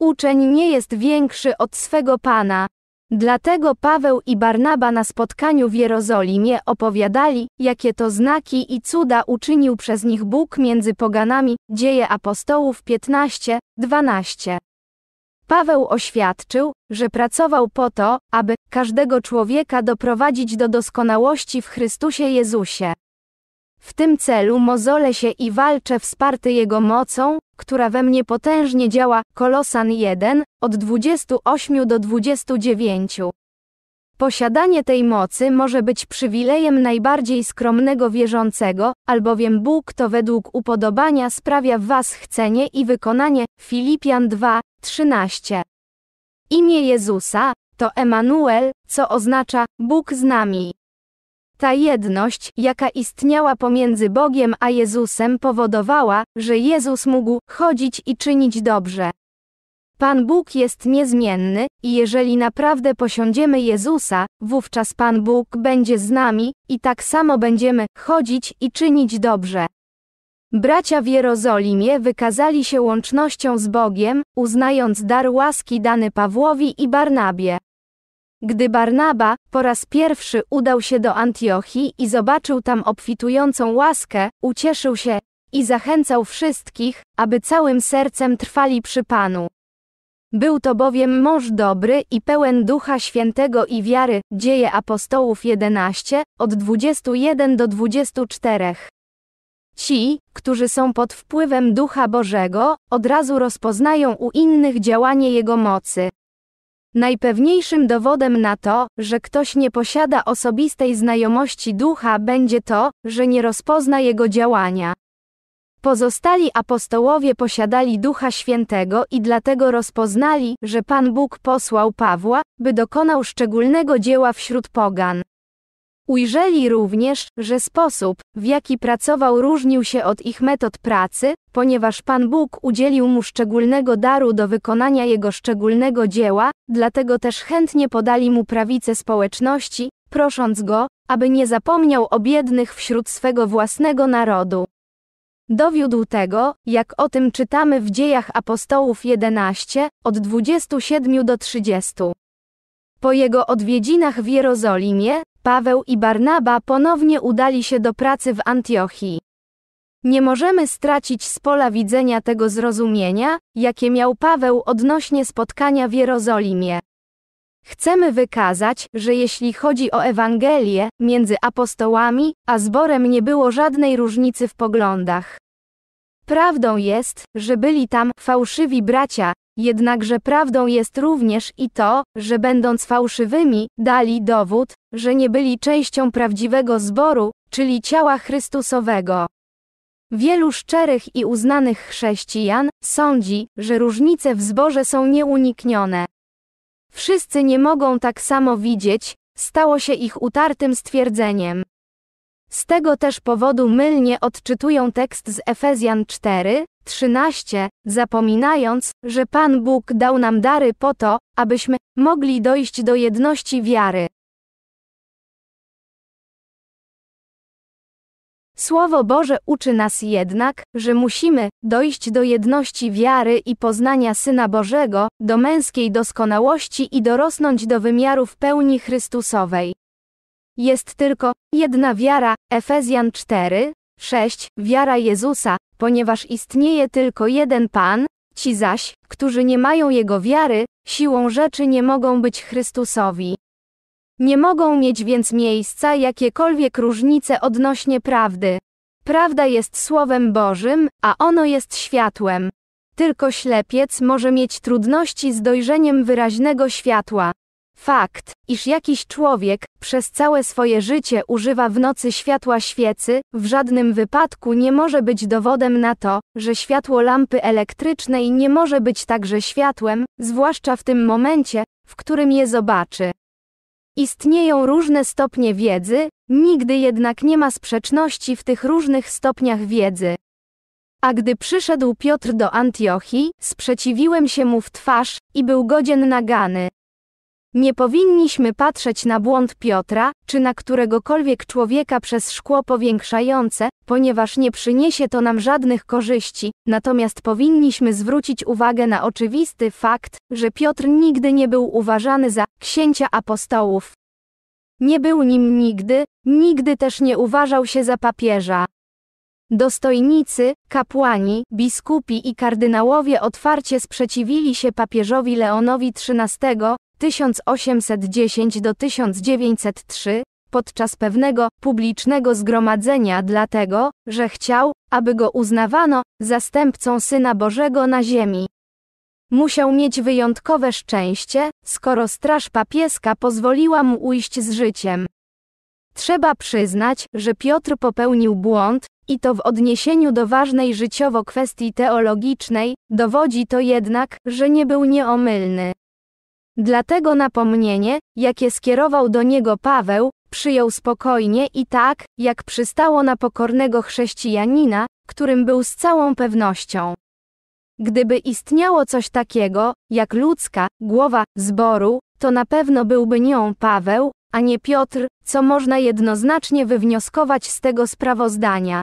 Uczeń nie jest większy od swego Pana. Dlatego Paweł i Barnaba na spotkaniu w Jerozolimie opowiadali, jakie to znaki i cuda uczynił przez nich Bóg między poganami, dzieje apostołów 15, 12. Paweł oświadczył, że pracował po to, aby każdego człowieka doprowadzić do doskonałości w Chrystusie Jezusie. W tym celu mozolę się i walczę wsparty Jego mocą, która we mnie potężnie działa, Kolosan 1, od 28 do 29. Posiadanie tej mocy może być przywilejem najbardziej skromnego wierzącego, albowiem Bóg to według upodobania sprawia w was chcenie i wykonanie, Filipian 2, 13. Imię Jezusa, to Emanuel, co oznacza Bóg z nami. Ta jedność, jaka istniała pomiędzy Bogiem a Jezusem, powodowała, że Jezus mógł chodzić i czynić dobrze. Pan Bóg jest niezmienny, i jeżeli naprawdę posiądziemy Jezusa, wówczas Pan Bóg będzie z nami, i tak samo będziemy chodzić i czynić dobrze. Bracia w Jerozolimie wykazali się łącznością z Bogiem, uznając dar łaski dany Pawłowi i Barnabie. Gdy Barnaba po raz pierwszy udał się do Antiochii i zobaczył tam obfitującą łaskę, ucieszył się i zachęcał wszystkich, aby całym sercem trwali przy Panu. Był to bowiem mąż dobry i pełen Ducha Świętego i wiary, dzieje apostołów 11, od 21 do 24. Ci, którzy są pod wpływem Ducha Bożego, od razu rozpoznają u innych działanie Jego mocy. Najpewniejszym dowodem na to, że ktoś nie posiada osobistej znajomości ducha, będzie to, że nie rozpozna jego działania. Pozostali apostołowie posiadali Ducha Świętego i dlatego rozpoznali, że Pan Bóg posłał Pawła, by dokonał szczególnego dzieła wśród pogan. Ujrzeli również, że sposób, w jaki pracował różnił się od ich metod pracy, ponieważ Pan Bóg udzielił mu szczególnego daru do wykonania jego szczególnego dzieła, dlatego też chętnie podali mu prawicę społeczności, prosząc go, aby nie zapomniał o biednych wśród swego własnego narodu. Dowiódł tego, jak o tym czytamy w dziejach apostołów 11, od 27 do 30. Po jego odwiedzinach w Jerozolimie, Paweł i Barnaba ponownie udali się do pracy w Antiochii. Nie możemy stracić z pola widzenia tego zrozumienia, jakie miał Paweł odnośnie spotkania w Jerozolimie. Chcemy wykazać, że jeśli chodzi o Ewangelię, między apostołami a zborem nie było żadnej różnicy w poglądach. Prawdą jest, że byli tam fałszywi bracia, Jednakże prawdą jest również i to, że będąc fałszywymi, dali dowód, że nie byli częścią prawdziwego zboru, czyli ciała Chrystusowego. Wielu szczerych i uznanych chrześcijan sądzi, że różnice w zborze są nieuniknione. Wszyscy nie mogą tak samo widzieć, stało się ich utartym stwierdzeniem. Z tego też powodu mylnie odczytują tekst z Efezjan 4, 13, zapominając, że Pan Bóg dał nam dary po to, abyśmy mogli dojść do jedności wiary. Słowo Boże uczy nas jednak, że musimy dojść do jedności wiary i poznania Syna Bożego, do męskiej doskonałości i dorosnąć do wymiarów pełni Chrystusowej. Jest tylko jedna wiara, Efezjan 4, 6, wiara Jezusa, ponieważ istnieje tylko jeden Pan, ci zaś, którzy nie mają Jego wiary, siłą rzeczy nie mogą być Chrystusowi. Nie mogą mieć więc miejsca jakiekolwiek różnice odnośnie prawdy. Prawda jest Słowem Bożym, a ono jest światłem. Tylko ślepiec może mieć trudności z dojrzeniem wyraźnego światła. Fakt, iż jakiś człowiek przez całe swoje życie używa w nocy światła świecy, w żadnym wypadku nie może być dowodem na to, że światło lampy elektrycznej nie może być także światłem, zwłaszcza w tym momencie, w którym je zobaczy. Istnieją różne stopnie wiedzy, nigdy jednak nie ma sprzeczności w tych różnych stopniach wiedzy. A gdy przyszedł Piotr do Antiochii, sprzeciwiłem się mu w twarz i był godzien nagany. Nie powinniśmy patrzeć na błąd Piotra, czy na któregokolwiek człowieka przez szkło powiększające, ponieważ nie przyniesie to nam żadnych korzyści, natomiast powinniśmy zwrócić uwagę na oczywisty fakt, że Piotr nigdy nie był uważany za księcia apostołów. Nie był nim nigdy, nigdy też nie uważał się za papieża. Dostojnicy, kapłani, biskupi i kardynałowie otwarcie sprzeciwili się papieżowi Leonowi XIII, 1810 do 1903, podczas pewnego publicznego zgromadzenia dlatego, że chciał, aby go uznawano zastępcą Syna Bożego na ziemi. Musiał mieć wyjątkowe szczęście, skoro straż papieska pozwoliła mu ujść z życiem. Trzeba przyznać, że Piotr popełnił błąd, i to w odniesieniu do ważnej życiowo kwestii teologicznej, dowodzi to jednak, że nie był nieomylny. Dlatego napomnienie, jakie skierował do niego Paweł, przyjął spokojnie i tak, jak przystało na pokornego chrześcijanina, którym był z całą pewnością. Gdyby istniało coś takiego, jak ludzka głowa zboru, to na pewno byłby nią Paweł, a nie Piotr, co można jednoznacznie wywnioskować z tego sprawozdania.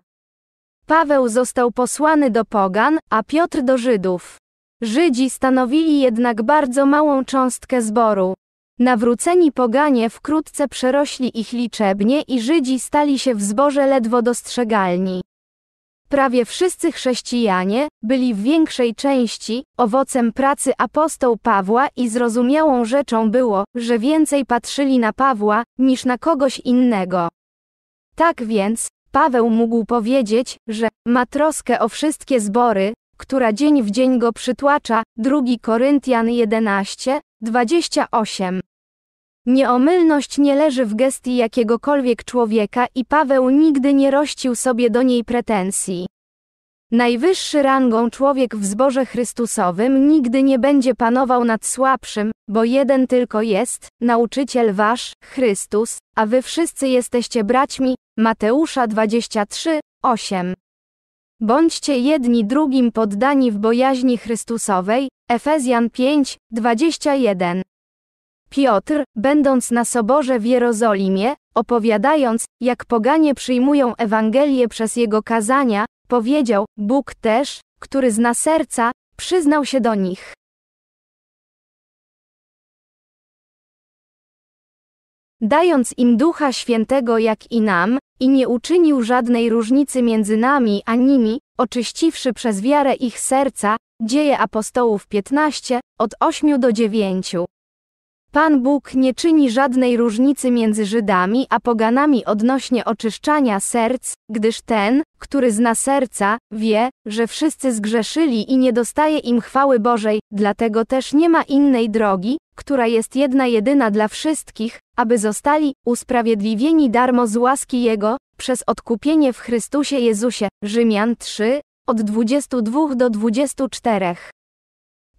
Paweł został posłany do Pogan, a Piotr do Żydów. Żydzi stanowili jednak bardzo małą cząstkę zboru. Nawróceni poganie wkrótce przerośli ich liczebnie i Żydzi stali się w zborze ledwo dostrzegalni. Prawie wszyscy chrześcijanie byli w większej części owocem pracy apostoł Pawła i zrozumiałą rzeczą było, że więcej patrzyli na Pawła niż na kogoś innego. Tak więc, Paweł mógł powiedzieć, że ma troskę o wszystkie zbory, która dzień w dzień go przytłacza, 2 Koryntian 11, 28. Nieomylność nie leży w gestii jakiegokolwiek człowieka i Paweł nigdy nie rościł sobie do niej pretensji. Najwyższy rangą człowiek w zborze Chrystusowym nigdy nie będzie panował nad słabszym, bo jeden tylko jest, nauczyciel wasz, Chrystus, a wy wszyscy jesteście braćmi, Mateusza 23, 8. Bądźcie jedni drugim poddani w bojaźni Chrystusowej, Efezjan 5, 21. Piotr, będąc na soborze w Jerozolimie, opowiadając, jak poganie przyjmują Ewangelię przez jego kazania, powiedział, Bóg też, który zna serca, przyznał się do nich. Dając im Ducha Świętego jak i nam, i nie uczynił żadnej różnicy między nami a nimi, oczyściwszy przez wiarę ich serca, dzieje apostołów 15, od 8 do 9. Pan Bóg nie czyni żadnej różnicy między Żydami a poganami odnośnie oczyszczania serc, gdyż ten, który zna serca, wie, że wszyscy zgrzeszyli i nie dostaje im chwały Bożej, dlatego też nie ma innej drogi, która jest jedna jedyna dla wszystkich, aby zostali usprawiedliwieni darmo z łaski Jego, przez odkupienie w Chrystusie Jezusie. Rzymian 3, od 22 do 24.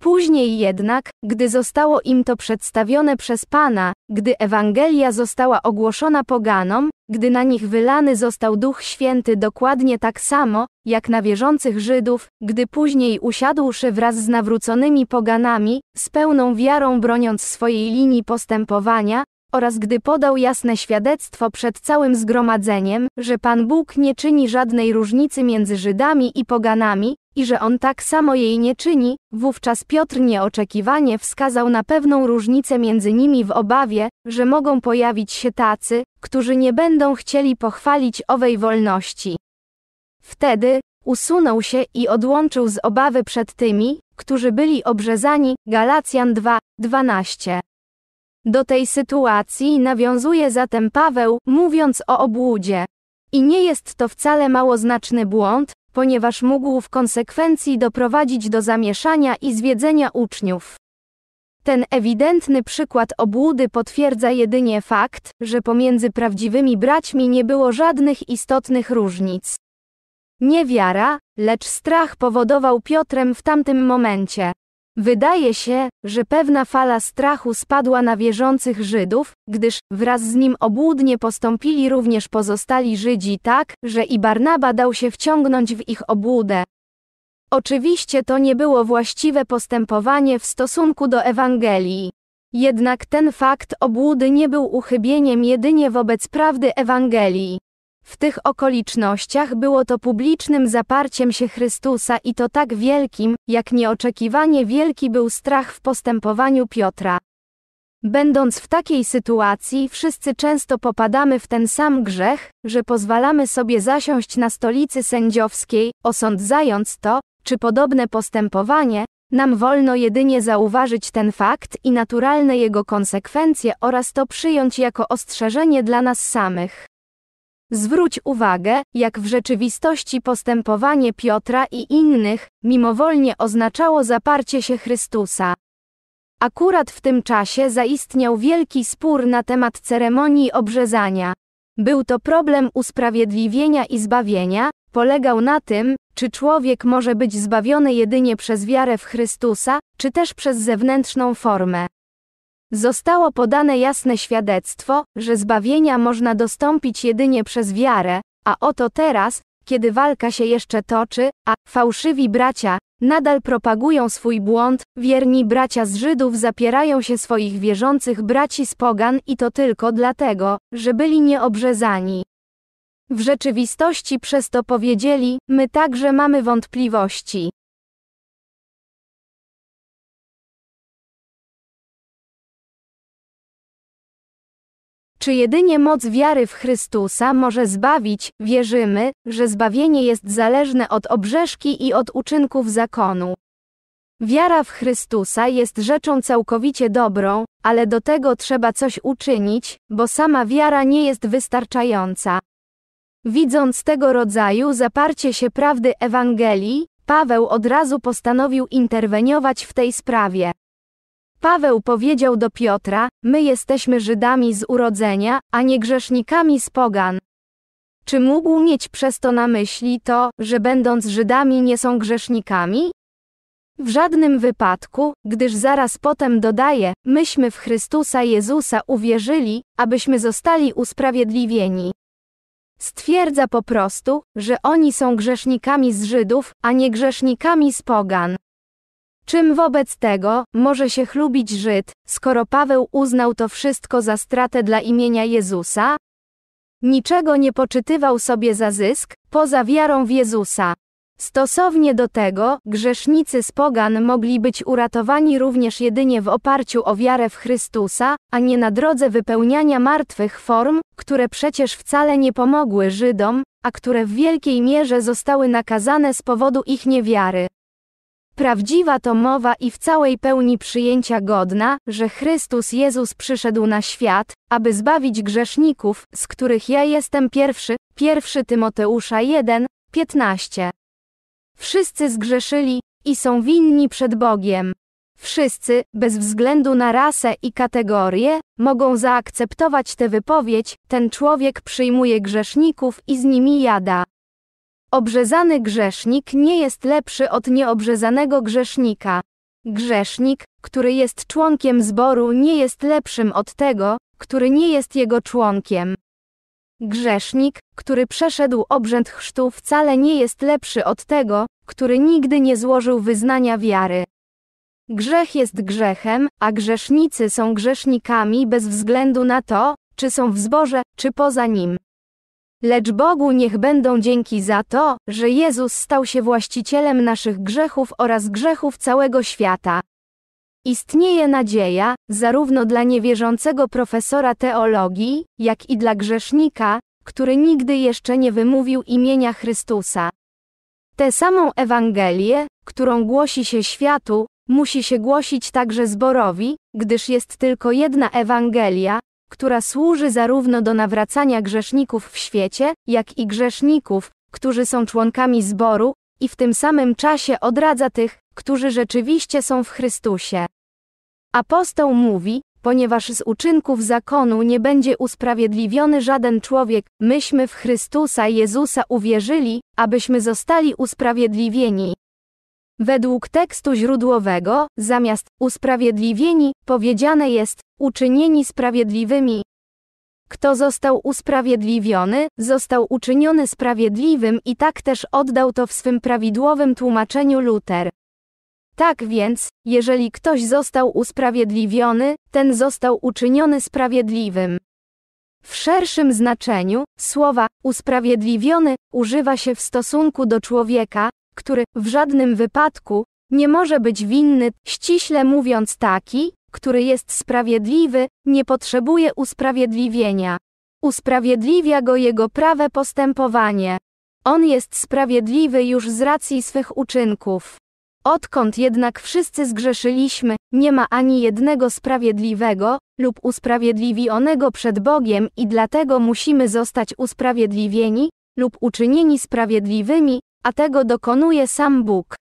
Później jednak, gdy zostało im to przedstawione przez Pana, gdy Ewangelia została ogłoszona poganom, gdy na nich wylany został Duch Święty dokładnie tak samo, jak na wierzących Żydów, gdy później usiadłszy wraz z nawróconymi poganami, z pełną wiarą broniąc swojej linii postępowania, oraz gdy podał jasne świadectwo przed całym zgromadzeniem, że Pan Bóg nie czyni żadnej różnicy między Żydami i poganami, i że on tak samo jej nie czyni, wówczas Piotr nieoczekiwanie wskazał na pewną różnicę między nimi w obawie, że mogą pojawić się tacy, którzy nie będą chcieli pochwalić owej wolności. Wtedy usunął się i odłączył z obawy przed tymi, którzy byli obrzezani, Galacjan 2, 12. Do tej sytuacji nawiązuje zatem Paweł, mówiąc o obłudzie. I nie jest to wcale małoznaczny błąd, ponieważ mógł w konsekwencji doprowadzić do zamieszania i zwiedzenia uczniów. Ten ewidentny przykład obłudy potwierdza jedynie fakt, że pomiędzy prawdziwymi braćmi nie było żadnych istotnych różnic. Nie wiara, lecz strach powodował Piotrem w tamtym momencie, Wydaje się, że pewna fala strachu spadła na wierzących Żydów, gdyż wraz z nim obłudnie postąpili również pozostali Żydzi tak, że i Barnaba dał się wciągnąć w ich obłudę. Oczywiście to nie było właściwe postępowanie w stosunku do Ewangelii. Jednak ten fakt obłudy nie był uchybieniem jedynie wobec prawdy Ewangelii. W tych okolicznościach było to publicznym zaparciem się Chrystusa i to tak wielkim, jak nieoczekiwanie wielki był strach w postępowaniu Piotra. Będąc w takiej sytuacji, wszyscy często popadamy w ten sam grzech, że pozwalamy sobie zasiąść na stolicy sędziowskiej, osądzając to, czy podobne postępowanie, nam wolno jedynie zauważyć ten fakt i naturalne jego konsekwencje oraz to przyjąć jako ostrzeżenie dla nas samych. Zwróć uwagę, jak w rzeczywistości postępowanie Piotra i innych mimowolnie oznaczało zaparcie się Chrystusa. Akurat w tym czasie zaistniał wielki spór na temat ceremonii obrzezania. Był to problem usprawiedliwienia i zbawienia, polegał na tym, czy człowiek może być zbawiony jedynie przez wiarę w Chrystusa, czy też przez zewnętrzną formę. Zostało podane jasne świadectwo, że zbawienia można dostąpić jedynie przez wiarę, a oto teraz, kiedy walka się jeszcze toczy, a fałszywi bracia nadal propagują swój błąd, wierni bracia z Żydów zapierają się swoich wierzących braci z Pogan i to tylko dlatego, że byli nieobrzezani. W rzeczywistości przez to powiedzieli, my także mamy wątpliwości. Czy jedynie moc wiary w Chrystusa może zbawić? Wierzymy, że zbawienie jest zależne od obrzeżki i od uczynków zakonu. Wiara w Chrystusa jest rzeczą całkowicie dobrą, ale do tego trzeba coś uczynić, bo sama wiara nie jest wystarczająca. Widząc tego rodzaju zaparcie się prawdy Ewangelii, Paweł od razu postanowił interweniować w tej sprawie. Paweł powiedział do Piotra: My jesteśmy Żydami z urodzenia, a nie grzesznikami z pogan. Czy mógł mieć przez to na myśli to, że będąc Żydami nie są grzesznikami? W żadnym wypadku, gdyż zaraz potem dodaje: Myśmy w Chrystusa Jezusa uwierzyli, abyśmy zostali usprawiedliwieni. Stwierdza po prostu, że oni są grzesznikami z Żydów, a nie grzesznikami z Pogan. Czym wobec tego może się chlubić Żyd, skoro Paweł uznał to wszystko za stratę dla imienia Jezusa? Niczego nie poczytywał sobie za zysk, poza wiarą w Jezusa. Stosownie do tego, grzesznicy z pogan mogli być uratowani również jedynie w oparciu o wiarę w Chrystusa, a nie na drodze wypełniania martwych form, które przecież wcale nie pomogły Żydom, a które w wielkiej mierze zostały nakazane z powodu ich niewiary. Prawdziwa to mowa i w całej pełni przyjęcia godna, że Chrystus Jezus przyszedł na świat, aby zbawić grzeszników, z których ja jestem pierwszy, 1 Tymoteusza 1, 15. Wszyscy zgrzeszyli i są winni przed Bogiem. Wszyscy, bez względu na rasę i kategorię, mogą zaakceptować tę wypowiedź, ten człowiek przyjmuje grzeszników i z nimi jada. Obrzezany grzesznik nie jest lepszy od nieobrzezanego grzesznika. Grzesznik, który jest członkiem zboru, nie jest lepszym od tego, który nie jest jego członkiem. Grzesznik, który przeszedł obrzęd chrztu, wcale nie jest lepszy od tego, który nigdy nie złożył wyznania wiary. Grzech jest grzechem, a grzesznicy są grzesznikami bez względu na to, czy są w zborze, czy poza nim. Lecz Bogu niech będą dzięki za to, że Jezus stał się właścicielem naszych grzechów oraz grzechów całego świata. Istnieje nadzieja, zarówno dla niewierzącego profesora teologii, jak i dla grzesznika, który nigdy jeszcze nie wymówił imienia Chrystusa. Tę samą Ewangelię, którą głosi się światu, musi się głosić także zborowi, gdyż jest tylko jedna Ewangelia, która służy zarówno do nawracania grzeszników w świecie, jak i grzeszników, którzy są członkami zboru, i w tym samym czasie odradza tych, którzy rzeczywiście są w Chrystusie. Apostoł mówi, ponieważ z uczynków zakonu nie będzie usprawiedliwiony żaden człowiek, myśmy w Chrystusa Jezusa uwierzyli, abyśmy zostali usprawiedliwieni, Według tekstu źródłowego, zamiast usprawiedliwieni, powiedziane jest uczynieni sprawiedliwymi. Kto został usprawiedliwiony, został uczyniony sprawiedliwym i tak też oddał to w swym prawidłowym tłumaczeniu Luter. Tak więc, jeżeli ktoś został usprawiedliwiony, ten został uczyniony sprawiedliwym. W szerszym znaczeniu, słowa usprawiedliwiony używa się w stosunku do człowieka, który w żadnym wypadku nie może być winny, ściśle mówiąc taki, który jest sprawiedliwy, nie potrzebuje usprawiedliwienia. Usprawiedliwia go jego prawe postępowanie. On jest sprawiedliwy już z racji swych uczynków. Odkąd jednak wszyscy zgrzeszyliśmy, nie ma ani jednego sprawiedliwego lub usprawiedliwionego przed Bogiem i dlatego musimy zostać usprawiedliwieni lub uczynieni sprawiedliwymi a tego dokonuje sam Bóg.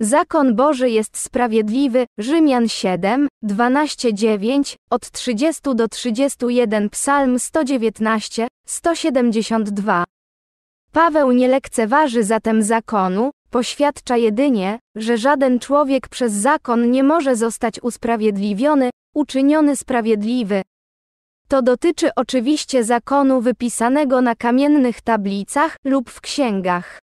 Zakon Boży jest sprawiedliwy, Rzymian 7, 12, 9, od 30 do 31 Psalm 119, 172. Paweł nie lekceważy zatem zakonu, poświadcza jedynie, że żaden człowiek przez zakon nie może zostać usprawiedliwiony, uczyniony sprawiedliwy. To dotyczy oczywiście zakonu wypisanego na kamiennych tablicach lub w księgach.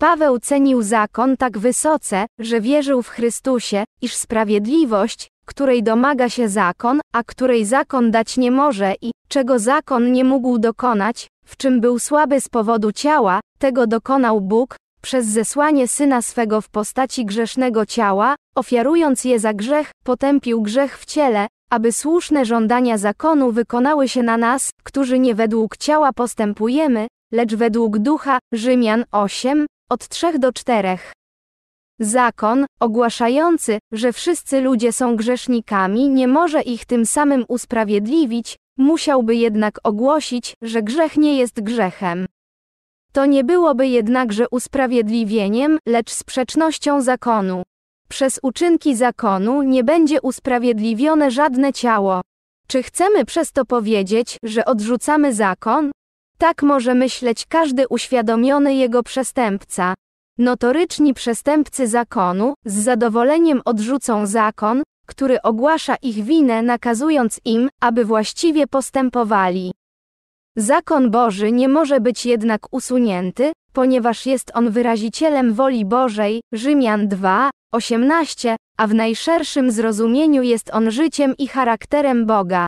Paweł cenił zakon tak wysoce, że wierzył w Chrystusie, iż sprawiedliwość, której domaga się zakon, a której zakon dać nie może i czego zakon nie mógł dokonać, w czym był słaby z powodu ciała, tego dokonał Bóg, przez zesłanie syna swego w postaci grzesznego ciała, ofiarując je za grzech, potępił grzech w ciele, aby słuszne żądania zakonu wykonały się na nas, którzy nie według ciała postępujemy, lecz według ducha, Rzymian 8, od 3 do 4. Zakon, ogłaszający, że wszyscy ludzie są grzesznikami, nie może ich tym samym usprawiedliwić, musiałby jednak ogłosić, że grzech nie jest grzechem. To nie byłoby jednakże usprawiedliwieniem, lecz sprzecznością zakonu. Przez uczynki zakonu nie będzie usprawiedliwione żadne ciało. Czy chcemy przez to powiedzieć, że odrzucamy zakon? Tak może myśleć każdy uświadomiony jego przestępca. Notoryczni przestępcy zakonu z zadowoleniem odrzucą zakon, który ogłasza ich winę, nakazując im, aby właściwie postępowali. Zakon Boży nie może być jednak usunięty, ponieważ jest on wyrazicielem woli Bożej, Rzymian 2, 18, a w najszerszym zrozumieniu jest on życiem i charakterem Boga.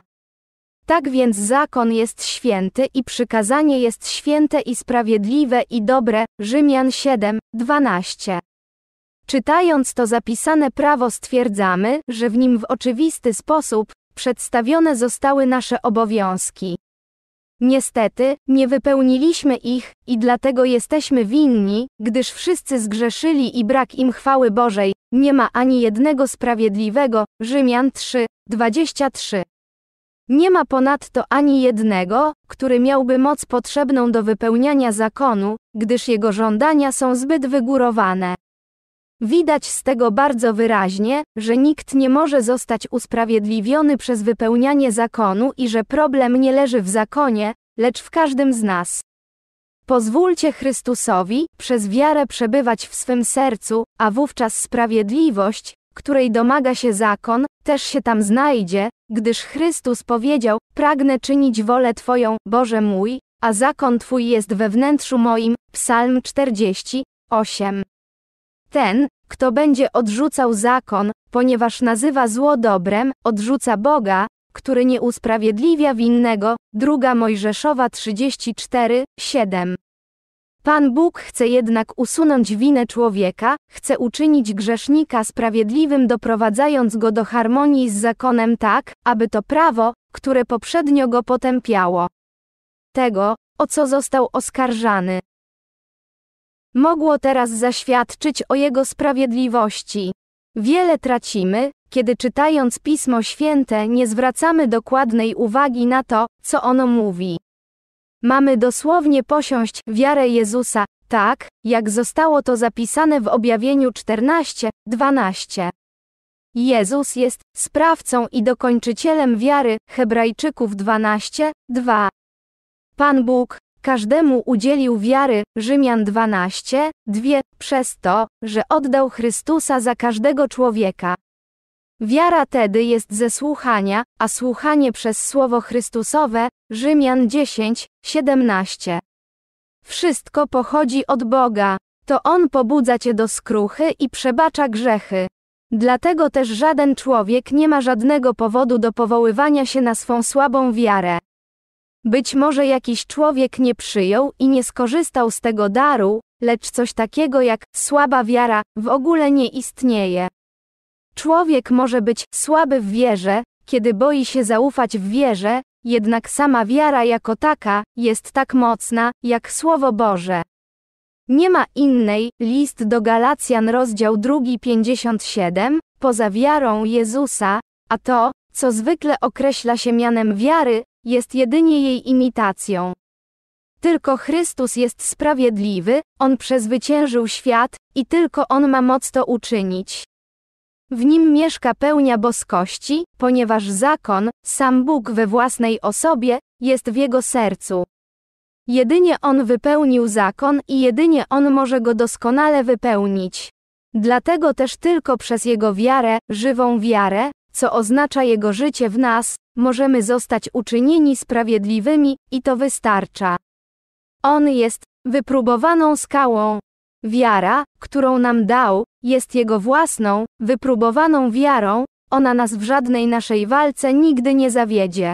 Tak więc zakon jest święty i przykazanie jest święte i sprawiedliwe i dobre. Rzymian 7, 12. Czytając to zapisane prawo stwierdzamy, że w nim w oczywisty sposób przedstawione zostały nasze obowiązki. Niestety, nie wypełniliśmy ich i dlatego jesteśmy winni, gdyż wszyscy zgrzeszyli i brak im chwały Bożej, nie ma ani jednego sprawiedliwego. Rzymian 3, 23. Nie ma ponadto ani jednego, który miałby moc potrzebną do wypełniania zakonu, gdyż jego żądania są zbyt wygórowane. Widać z tego bardzo wyraźnie, że nikt nie może zostać usprawiedliwiony przez wypełnianie zakonu i że problem nie leży w zakonie, lecz w każdym z nas. Pozwólcie Chrystusowi przez wiarę przebywać w swym sercu, a wówczas sprawiedliwość, której domaga się zakon, też się tam znajdzie, gdyż Chrystus powiedział: Pragnę czynić wolę Twoją, Boże mój, a zakon Twój jest we wnętrzu moim. Psalm 48. Ten, kto będzie odrzucał zakon, ponieważ nazywa zło dobrem, odrzuca Boga, który nie usprawiedliwia winnego. Druga Mojżeszowa 34, 7. Pan Bóg chce jednak usunąć winę człowieka, chce uczynić grzesznika sprawiedliwym, doprowadzając go do harmonii z zakonem tak, aby to prawo, które poprzednio go potępiało, tego, o co został oskarżany, mogło teraz zaświadczyć o jego sprawiedliwości. Wiele tracimy, kiedy czytając Pismo Święte nie zwracamy dokładnej uwagi na to, co ono mówi. Mamy dosłownie posiąść wiarę Jezusa, tak jak zostało to zapisane w objawieniu 12. Jezus jest sprawcą i dokończycielem wiary Hebrajczyków 2. Pan Bóg każdemu udzielił wiary Rzymian 2, przez to, że oddał Chrystusa za każdego człowieka. Wiara tedy jest ze słuchania, a słuchanie przez Słowo Chrystusowe, Rzymian 10, 17. Wszystko pochodzi od Boga, to On pobudza cię do skruchy i przebacza grzechy. Dlatego też żaden człowiek nie ma żadnego powodu do powoływania się na swą słabą wiarę. Być może jakiś człowiek nie przyjął i nie skorzystał z tego daru, lecz coś takiego jak słaba wiara w ogóle nie istnieje. Człowiek może być słaby w wierze, kiedy boi się zaufać w wierze, jednak sama wiara jako taka jest tak mocna, jak Słowo Boże. Nie ma innej, list do Galacjan rozdział 2 57, poza wiarą Jezusa, a to, co zwykle określa się mianem wiary, jest jedynie jej imitacją. Tylko Chrystus jest sprawiedliwy, On przezwyciężył świat, i tylko On ma moc to uczynić. W nim mieszka pełnia boskości, ponieważ zakon, sam Bóg we własnej osobie, jest w jego sercu. Jedynie on wypełnił zakon i jedynie on może go doskonale wypełnić. Dlatego też tylko przez jego wiarę, żywą wiarę, co oznacza jego życie w nas, możemy zostać uczynieni sprawiedliwymi, i to wystarcza. On jest wypróbowaną skałą. Wiara, którą nam dał, jest Jego własną, wypróbowaną wiarą, ona nas w żadnej naszej walce nigdy nie zawiedzie.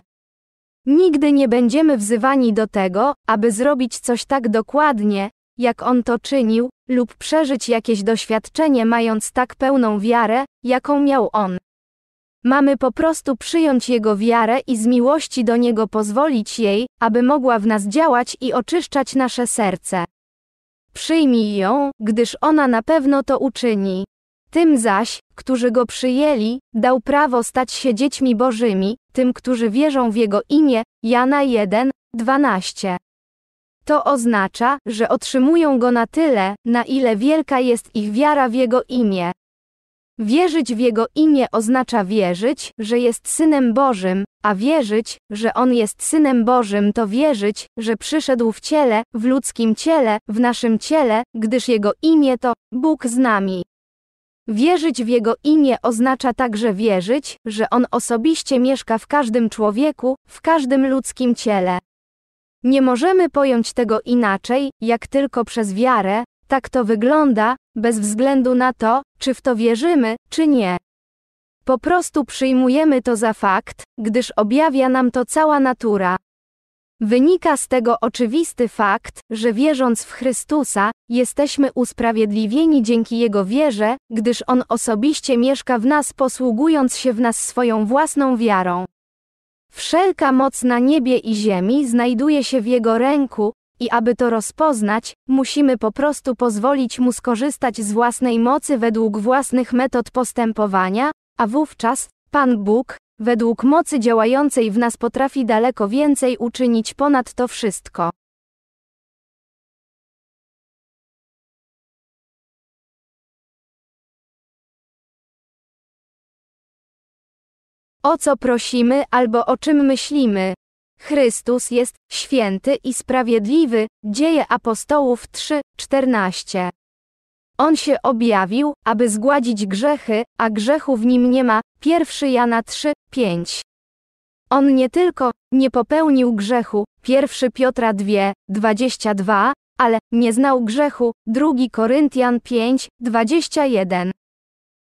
Nigdy nie będziemy wzywani do tego, aby zrobić coś tak dokładnie, jak On to czynił, lub przeżyć jakieś doświadczenie mając tak pełną wiarę, jaką miał On. Mamy po prostu przyjąć Jego wiarę i z miłości do Niego pozwolić jej, aby mogła w nas działać i oczyszczać nasze serce. Przyjmij ją, gdyż ona na pewno to uczyni. Tym zaś, którzy go przyjęli, dał prawo stać się dziećmi Bożymi, tym, którzy wierzą w jego imię, Jana 1, 12. To oznacza, że otrzymują go na tyle, na ile wielka jest ich wiara w jego imię. Wierzyć w Jego imię oznacza wierzyć, że jest Synem Bożym, a wierzyć, że On jest Synem Bożym to wierzyć, że przyszedł w ciele, w ludzkim ciele, w naszym ciele, gdyż Jego imię to Bóg z nami. Wierzyć w Jego imię oznacza także wierzyć, że On osobiście mieszka w każdym człowieku, w każdym ludzkim ciele. Nie możemy pojąć tego inaczej, jak tylko przez wiarę, tak to wygląda, bez względu na to, czy w to wierzymy, czy nie? Po prostu przyjmujemy to za fakt, gdyż objawia nam to cała natura. Wynika z tego oczywisty fakt, że wierząc w Chrystusa, jesteśmy usprawiedliwieni dzięki Jego wierze, gdyż On osobiście mieszka w nas, posługując się w nas swoją własną wiarą. Wszelka moc na niebie i ziemi znajduje się w Jego ręku, i aby to rozpoznać, musimy po prostu pozwolić mu skorzystać z własnej mocy według własnych metod postępowania, a wówczas, Pan Bóg, według mocy działającej w nas potrafi daleko więcej uczynić ponad to wszystko. O co prosimy albo o czym myślimy? Chrystus jest święty i sprawiedliwy, dzieje apostołów 3:14. On się objawił, aby zgładzić grzechy, a grzechu w nim nie ma. 1 Jana 3:5. On nie tylko nie popełnił grzechu, 1 Piotra 2:22, ale nie znał grzechu, 2 Koryntian 5:21.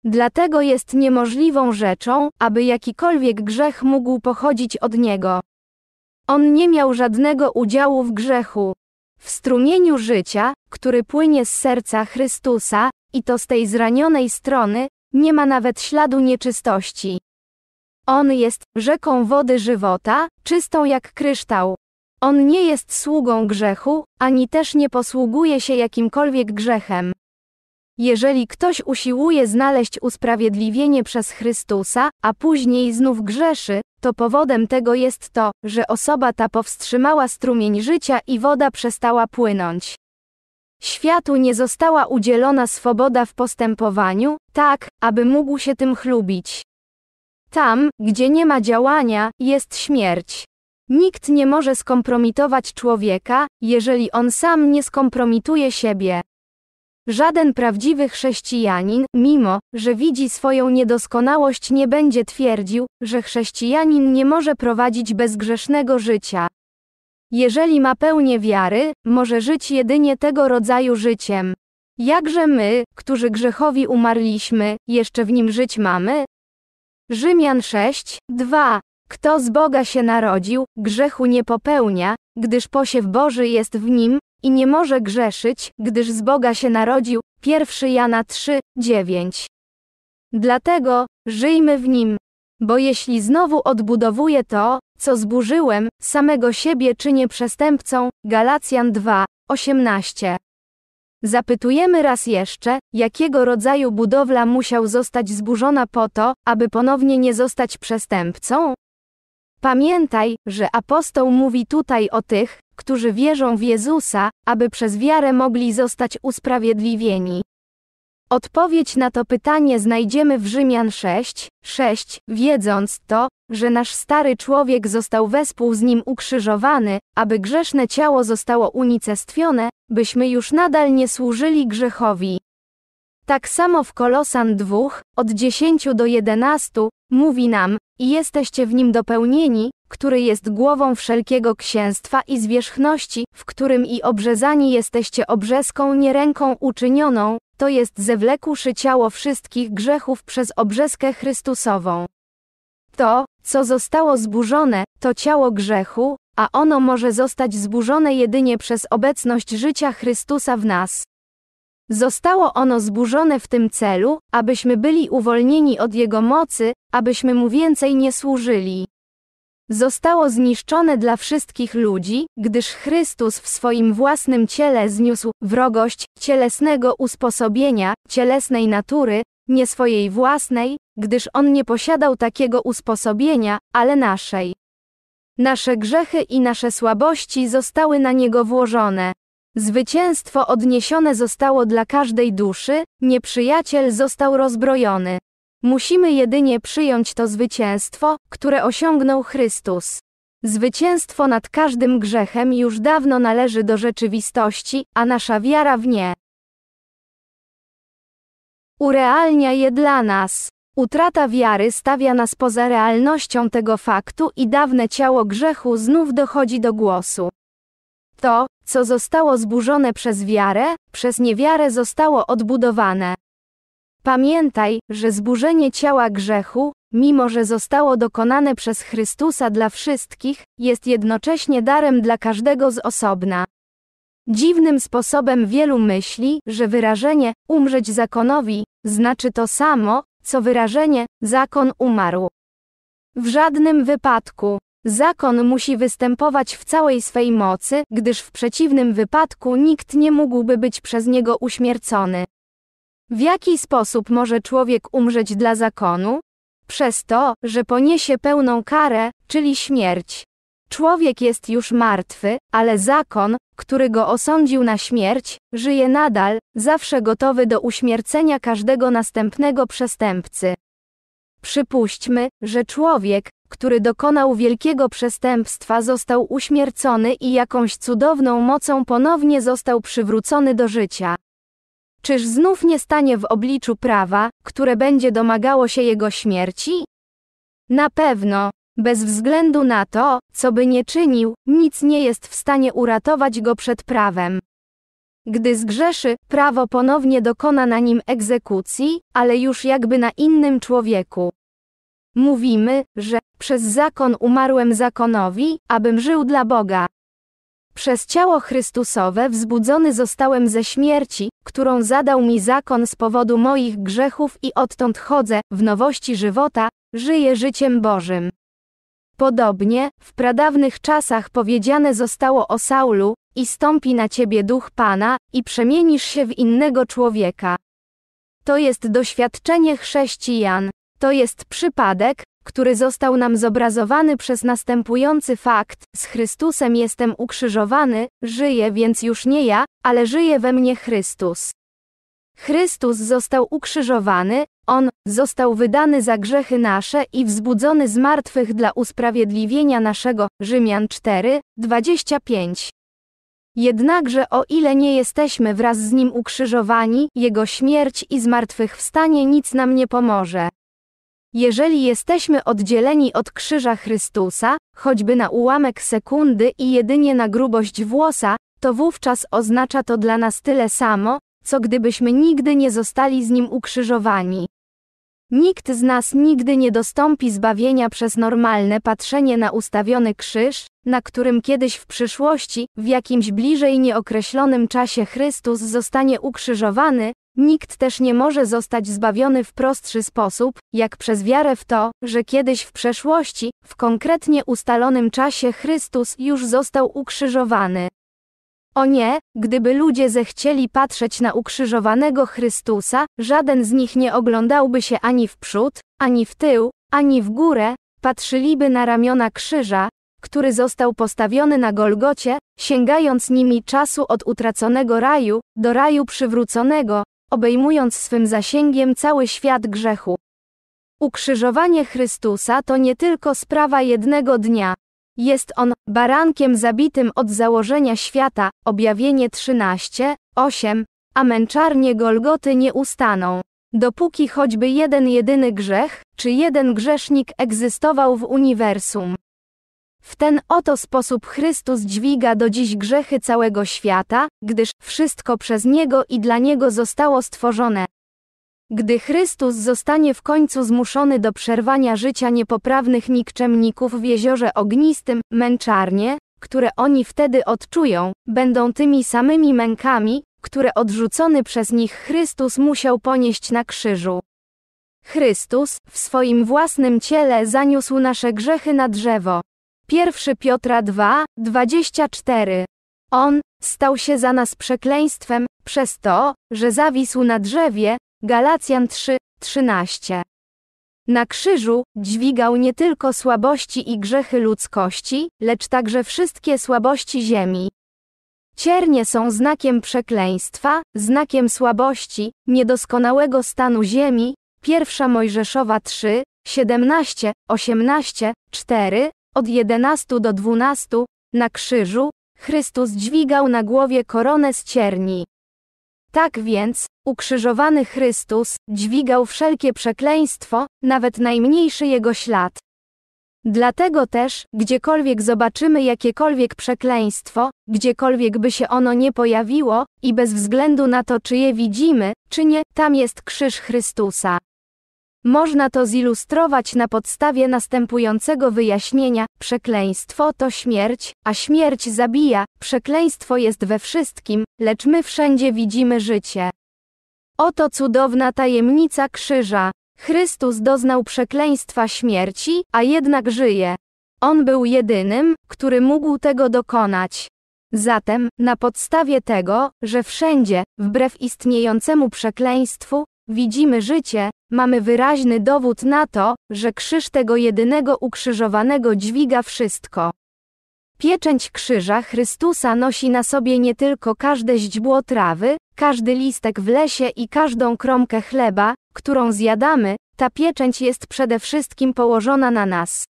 Dlatego jest niemożliwą rzeczą, aby jakikolwiek grzech mógł pochodzić od niego. On nie miał żadnego udziału w grzechu. W strumieniu życia, który płynie z serca Chrystusa, i to z tej zranionej strony, nie ma nawet śladu nieczystości. On jest rzeką wody żywota, czystą jak kryształ. On nie jest sługą grzechu, ani też nie posługuje się jakimkolwiek grzechem. Jeżeli ktoś usiłuje znaleźć usprawiedliwienie przez Chrystusa, a później znów grzeszy, to powodem tego jest to, że osoba ta powstrzymała strumień życia i woda przestała płynąć. Światu nie została udzielona swoboda w postępowaniu, tak, aby mógł się tym chlubić. Tam, gdzie nie ma działania, jest śmierć. Nikt nie może skompromitować człowieka, jeżeli on sam nie skompromituje siebie. Żaden prawdziwy chrześcijanin, mimo że widzi swoją niedoskonałość, nie będzie twierdził, że chrześcijanin nie może prowadzić bezgrzesznego życia. Jeżeli ma pełnię wiary, może żyć jedynie tego rodzaju życiem. Jakże my, którzy grzechowi umarliśmy, jeszcze w nim żyć mamy? Rzymian 6, 2. Kto z Boga się narodził, grzechu nie popełnia, gdyż posiew Boży jest w nim, i nie może grzeszyć, gdyż z Boga się narodził, 1 Jana 3, 9. Dlatego, żyjmy w Nim. Bo jeśli znowu odbudowuję to, co zburzyłem, samego siebie czynię przestępcą, Galacjan 2, 18. Zapytujemy raz jeszcze, jakiego rodzaju budowla musiał zostać zburzona po to, aby ponownie nie zostać przestępcą? Pamiętaj, że apostoł mówi tutaj o tych, którzy wierzą w Jezusa, aby przez wiarę mogli zostać usprawiedliwieni. Odpowiedź na to pytanie znajdziemy w Rzymian 6, 6, wiedząc to, że nasz stary człowiek został wespół z nim ukrzyżowany, aby grzeszne ciało zostało unicestwione, byśmy już nadal nie służyli grzechowi. Tak samo w Kolosan 2, od 10 do 11, Mówi nam, i jesteście w nim dopełnieni, który jest głową wszelkiego księstwa i zwierzchności, w którym i obrzezani jesteście obrzeską nie ręką uczynioną, to jest zewlekuszy ciało wszystkich grzechów przez obrzeskę Chrystusową. To, co zostało zburzone, to ciało grzechu, a ono może zostać zburzone jedynie przez obecność życia Chrystusa w nas. Zostało ono zburzone w tym celu, abyśmy byli uwolnieni od jego mocy, abyśmy mu więcej nie służyli. Zostało zniszczone dla wszystkich ludzi, gdyż Chrystus w swoim własnym ciele zniósł wrogość cielesnego usposobienia, cielesnej natury, nie swojej własnej, gdyż on nie posiadał takiego usposobienia, ale naszej. Nasze grzechy i nasze słabości zostały na niego włożone. Zwycięstwo odniesione zostało dla każdej duszy, nieprzyjaciel został rozbrojony. Musimy jedynie przyjąć to zwycięstwo, które osiągnął Chrystus. Zwycięstwo nad każdym grzechem już dawno należy do rzeczywistości, a nasza wiara w nie urealnia je dla nas. Utrata wiary stawia nas poza realnością tego faktu i dawne ciało grzechu znów dochodzi do głosu. To, co zostało zburzone przez wiarę, przez niewiarę zostało odbudowane. Pamiętaj, że zburzenie ciała grzechu, mimo że zostało dokonane przez Chrystusa dla wszystkich, jest jednocześnie darem dla każdego z osobna. Dziwnym sposobem wielu myśli, że wyrażenie umrzeć zakonowi znaczy to samo, co wyrażenie zakon umarł. W żadnym wypadku. Zakon musi występować w całej swej mocy, gdyż w przeciwnym wypadku nikt nie mógłby być przez niego uśmiercony. W jaki sposób może człowiek umrzeć dla zakonu? Przez to, że poniesie pełną karę, czyli śmierć. Człowiek jest już martwy, ale zakon, który go osądził na śmierć, żyje nadal, zawsze gotowy do uśmiercenia każdego następnego przestępcy. Przypuśćmy, że człowiek, który dokonał wielkiego przestępstwa, został uśmiercony i jakąś cudowną mocą ponownie został przywrócony do życia. Czyż znów nie stanie w obliczu prawa, które będzie domagało się jego śmierci? Na pewno, bez względu na to, co by nie czynił, nic nie jest w stanie uratować go przed prawem. Gdy zgrzeszy, prawo ponownie dokona na nim egzekucji, ale już jakby na innym człowieku. Mówimy, że przez zakon umarłem zakonowi, abym żył dla Boga. Przez ciało Chrystusowe wzbudzony zostałem ze śmierci, którą zadał mi zakon z powodu moich grzechów i odtąd chodzę, w nowości żywota, żyję życiem Bożym. Podobnie, w pradawnych czasach powiedziane zostało o Saulu, i stąpi na ciebie duch Pana, i przemienisz się w innego człowieka. To jest doświadczenie chrześcijan. To jest przypadek, który został nam zobrazowany przez następujący fakt: z Chrystusem jestem ukrzyżowany, żyję więc już nie ja, ale żyje we mnie Chrystus. Chrystus został ukrzyżowany, on został wydany za grzechy nasze i wzbudzony z martwych dla usprawiedliwienia naszego. Rzymian 4, 25. Jednakże o ile nie jesteśmy wraz z Nim ukrzyżowani, Jego śmierć i zmartwychwstanie nic nam nie pomoże. Jeżeli jesteśmy oddzieleni od krzyża Chrystusa, choćby na ułamek sekundy i jedynie na grubość włosa, to wówczas oznacza to dla nas tyle samo, co gdybyśmy nigdy nie zostali z nim ukrzyżowani. Nikt z nas nigdy nie dostąpi zbawienia przez normalne patrzenie na ustawiony krzyż, na którym kiedyś w przyszłości, w jakimś bliżej nieokreślonym czasie Chrystus zostanie ukrzyżowany, Nikt też nie może zostać zbawiony w prostszy sposób, jak przez wiarę w to, że kiedyś w przeszłości, w konkretnie ustalonym czasie Chrystus już został ukrzyżowany. O nie, gdyby ludzie zechcieli patrzeć na ukrzyżowanego Chrystusa, żaden z nich nie oglądałby się ani w przód, ani w tył, ani w górę, patrzyliby na ramiona krzyża, który został postawiony na Golgocie, sięgając nimi czasu od utraconego raju do raju przywróconego, obejmując swym zasięgiem cały świat grzechu. Ukrzyżowanie Chrystusa to nie tylko sprawa jednego dnia. Jest on barankiem zabitym od założenia świata, objawienie 13, 8, a męczarnie Golgoty nie ustaną. Dopóki choćby jeden jedyny grzech, czy jeden grzesznik egzystował w uniwersum. W ten oto sposób Chrystus dźwiga do dziś grzechy całego świata, gdyż wszystko przez Niego i dla Niego zostało stworzone. Gdy Chrystus zostanie w końcu zmuszony do przerwania życia niepoprawnych nikczemników w jeziorze ognistym, męczarnie, które oni wtedy odczują, będą tymi samymi mękami, które odrzucony przez nich Chrystus musiał ponieść na krzyżu. Chrystus, w swoim własnym ciele zaniósł nasze grzechy na drzewo. 1 Piotra 2, 24. On stał się za nas przekleństwem, przez to, że zawisł na drzewie, Galacjan 3, 13. Na krzyżu dźwigał nie tylko słabości i grzechy ludzkości, lecz także wszystkie słabości ziemi. Ciernie są znakiem przekleństwa, znakiem słabości, niedoskonałego stanu ziemi. 1 Mojżeszowa 3, 17, 18, 4, od 11 do 12, na krzyżu, Chrystus dźwigał na głowie koronę z cierni. Tak więc, ukrzyżowany Chrystus dźwigał wszelkie przekleństwo, nawet najmniejszy jego ślad. Dlatego też, gdziekolwiek zobaczymy jakiekolwiek przekleństwo, gdziekolwiek by się ono nie pojawiło, i bez względu na to, czy je widzimy, czy nie, tam jest krzyż Chrystusa. Można to zilustrować na podstawie następującego wyjaśnienia: przekleństwo to śmierć, a śmierć zabija, przekleństwo jest we wszystkim, lecz my wszędzie widzimy życie. Oto cudowna tajemnica krzyża. Chrystus doznał przekleństwa śmierci, a jednak żyje. On był jedynym, który mógł tego dokonać. Zatem, na podstawie tego, że wszędzie, wbrew istniejącemu przekleństwu, widzimy życie, Mamy wyraźny dowód na to, że krzyż tego jedynego ukrzyżowanego dźwiga wszystko. Pieczęć krzyża Chrystusa nosi na sobie nie tylko każde źdźbło trawy, każdy listek w lesie i każdą kromkę chleba, którą zjadamy, ta pieczęć jest przede wszystkim położona na nas.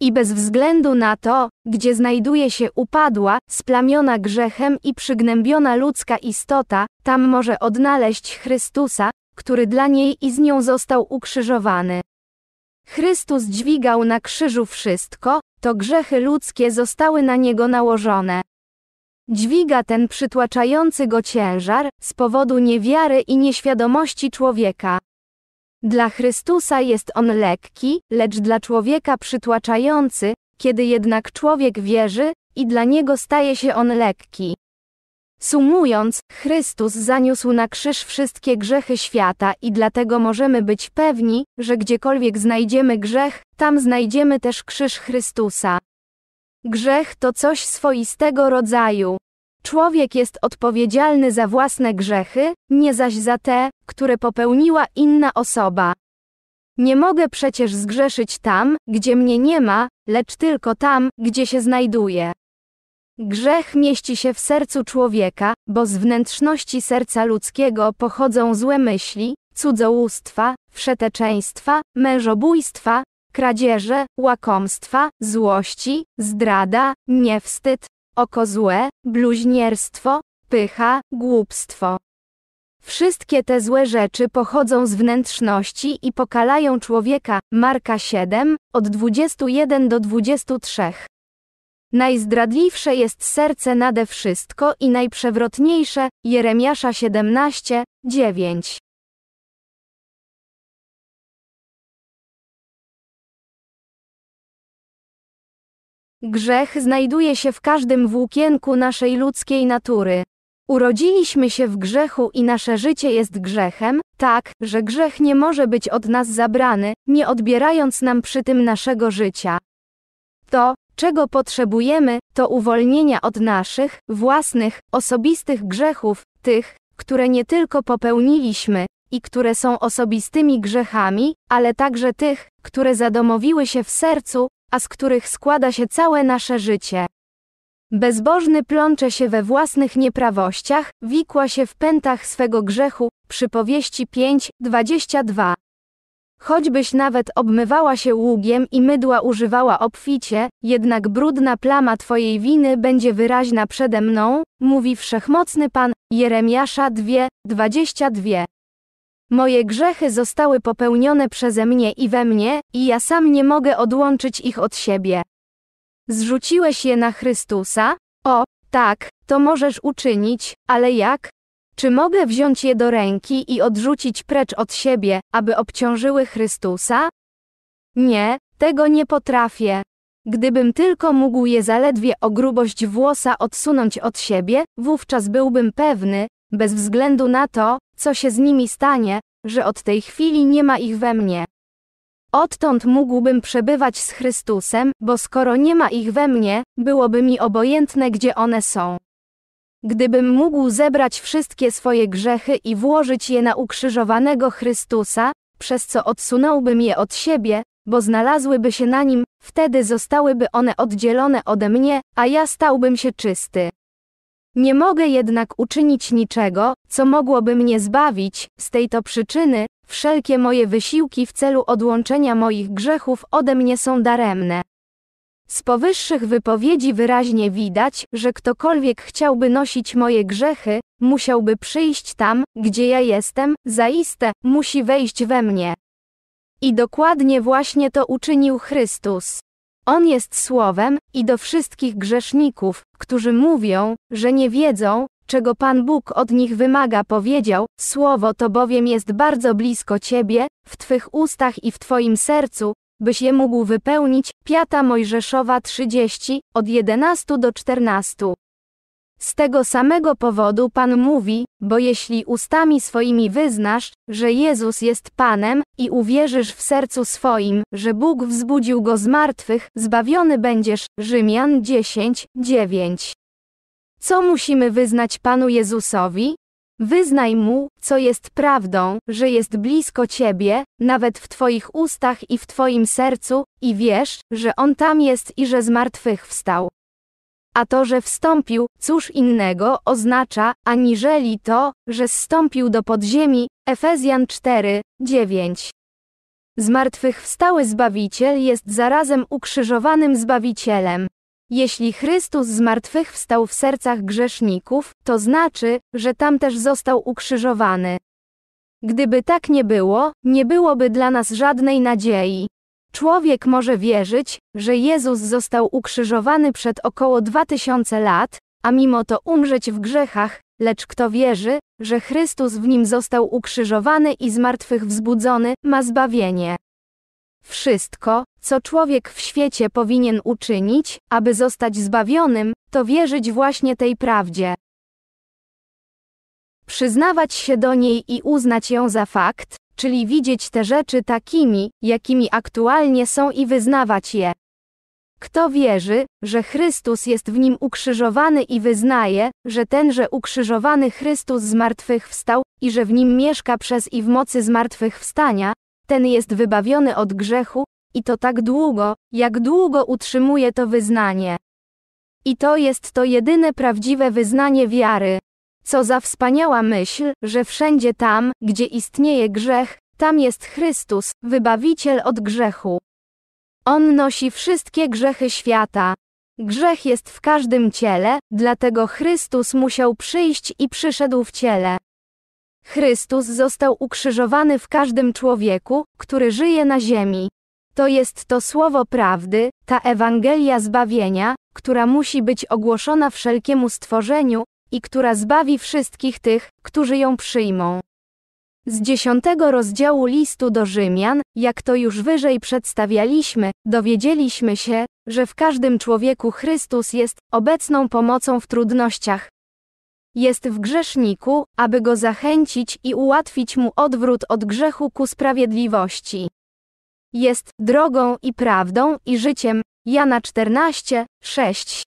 I bez względu na to, gdzie znajduje się upadła, splamiona grzechem i przygnębiona ludzka istota, tam może odnaleźć Chrystusa, który dla niej i z nią został ukrzyżowany. Chrystus dźwigał na krzyżu wszystko, to grzechy ludzkie zostały na niego nałożone. Dźwiga ten przytłaczający go ciężar z powodu niewiary i nieświadomości człowieka. Dla Chrystusa jest on lekki, lecz dla człowieka przytłaczający, kiedy jednak człowiek wierzy, i dla niego staje się on lekki. Sumując, Chrystus zaniósł na krzyż wszystkie grzechy świata i dlatego możemy być pewni, że gdziekolwiek znajdziemy grzech, tam znajdziemy też krzyż Chrystusa. Grzech to coś swoistego rodzaju. Człowiek jest odpowiedzialny za własne grzechy, nie zaś za te, które popełniła inna osoba. Nie mogę przecież zgrzeszyć tam, gdzie mnie nie ma, lecz tylko tam, gdzie się znajduję. Grzech mieści się w sercu człowieka, bo z wnętrzności serca ludzkiego pochodzą złe myśli, cudzołóstwa, wszeteczeństwa, mężobójstwa, kradzieże, łakomstwa, złości, zdrada, niewstyd, oko złe, bluźnierstwo, pycha, głupstwo. Wszystkie te złe rzeczy pochodzą z wnętrzności i pokalają człowieka. Marka 7, od 21 do 23. Najzdradliwsze jest serce nade wszystko i najprzewrotniejsze, Jeremiasza 17, 9. Grzech znajduje się w każdym włókienku naszej ludzkiej natury. Urodziliśmy się w grzechu i nasze życie jest grzechem, tak, że grzech nie może być od nas zabrany, nie odbierając nam przy tym naszego życia. To, Czego potrzebujemy, to uwolnienia od naszych, własnych, osobistych grzechów, tych, które nie tylko popełniliśmy, i które są osobistymi grzechami, ale także tych, które zadomowiły się w sercu, a z których składa się całe nasze życie. Bezbożny plącze się we własnych nieprawościach, wikła się w pętach swego grzechu, przypowieści 5, 22. Choćbyś nawet obmywała się ługiem i mydła używała obficie, jednak brudna plama Twojej winy będzie wyraźna przede mną, mówi wszechmocny Pan, Jeremiasza 2, 22. Moje grzechy zostały popełnione przeze mnie i we mnie, i ja sam nie mogę odłączyć ich od siebie. Zrzuciłeś je na Chrystusa? O, tak, to możesz uczynić, ale jak? Czy mogę wziąć je do ręki i odrzucić precz od siebie, aby obciążyły Chrystusa? Nie, tego nie potrafię. Gdybym tylko mógł je zaledwie o grubość włosa odsunąć od siebie, wówczas byłbym pewny, bez względu na to, co się z nimi stanie, że od tej chwili nie ma ich we mnie. Odtąd mógłbym przebywać z Chrystusem, bo skoro nie ma ich we mnie, byłoby mi obojętne, gdzie one są. Gdybym mógł zebrać wszystkie swoje grzechy i włożyć je na ukrzyżowanego Chrystusa, przez co odsunąłbym je od siebie, bo znalazłyby się na nim, wtedy zostałyby one oddzielone ode mnie, a ja stałbym się czysty. Nie mogę jednak uczynić niczego, co mogłoby mnie zbawić, z tej to przyczyny, wszelkie moje wysiłki w celu odłączenia moich grzechów ode mnie są daremne. Z powyższych wypowiedzi wyraźnie widać, że ktokolwiek chciałby nosić moje grzechy, musiałby przyjść tam, gdzie ja jestem, zaiste, musi wejść we mnie. I dokładnie właśnie to uczynił Chrystus. On jest słowem, i do wszystkich grzeszników, którzy mówią, że nie wiedzą, czego Pan Bóg od nich wymaga, powiedział: Słowo to bowiem jest bardzo blisko ciebie, w twych ustach i w twoim sercu, byś je mógł wypełnić, Piata Mojżeszowa 30, od 11 do 14. Z tego samego powodu Pan mówi, bo jeśli ustami swoimi wyznasz, że Jezus jest Panem, i uwierzysz w sercu swoim, że Bóg wzbudził go z martwych, zbawiony będziesz. Rzymian 10, 9. Co musimy wyznać Panu Jezusowi? Wyznaj mu, co jest prawdą, że jest blisko ciebie, nawet w twoich ustach i w twoim sercu, i wiesz, że on tam jest i że z martwych wstał. A to, że wstąpił, cóż innego oznacza, aniżeli to, że zstąpił do podziemi, Efezjan 4, 9. Zmartwychwstały Zbawiciel jest zarazem ukrzyżowanym Zbawicielem. Jeśli Chrystus zmartwychwstał w sercach grzeszników, to znaczy, że tam też został ukrzyżowany. Gdyby tak nie było, nie byłoby dla nas żadnej nadziei. Człowiek może wierzyć, że Jezus został ukrzyżowany przed około 2000 lat, a mimo to umrzeć w grzechach, lecz kto wierzy, że Chrystus w nim został ukrzyżowany i zmartwychwzbudzony, ma zbawienie. Wszystko, co człowiek w świecie powinien uczynić, aby zostać zbawionym, to wierzyć właśnie tej prawdzie. Przyznawać się do niej i uznać ją za fakt, czyli widzieć te rzeczy takimi, jakimi aktualnie są i wyznawać je. Kto wierzy, że Chrystus jest w nim ukrzyżowany i wyznaje, że tenże ukrzyżowany Chrystus zmartwychwstał i że w nim mieszka przez i w mocy zmartwychwstania, ten jest wybawiony od grzechu i to tak długo, jak długo utrzymuje to wyznanie. I to jest to jedyne prawdziwe wyznanie wiary. Co za wspaniała myśl, że wszędzie tam, gdzie istnieje grzech, tam jest Chrystus, wybawiciel od grzechu. On nosi wszystkie grzechy świata. Grzech jest w każdym ciele, dlatego Chrystus musiał przyjść i przyszedł w ciele. Chrystus został ukrzyżowany w każdym człowieku, który żyje na ziemi. To jest to słowo prawdy, ta Ewangelia zbawienia, która musi być ogłoszona wszelkiemu stworzeniu i która zbawi wszystkich tych, którzy ją przyjmą. Z dziesiątego rozdziału listu do Rzymian, jak to już wyżej przedstawialiśmy, dowiedzieliśmy się, że w każdym człowieku Chrystus jest obecną pomocą w trudnościach. Jest w grzeszniku, aby go zachęcić i ułatwić mu odwrót od grzechu ku sprawiedliwości jest drogą i prawdą i życiem. Jana 14, 6.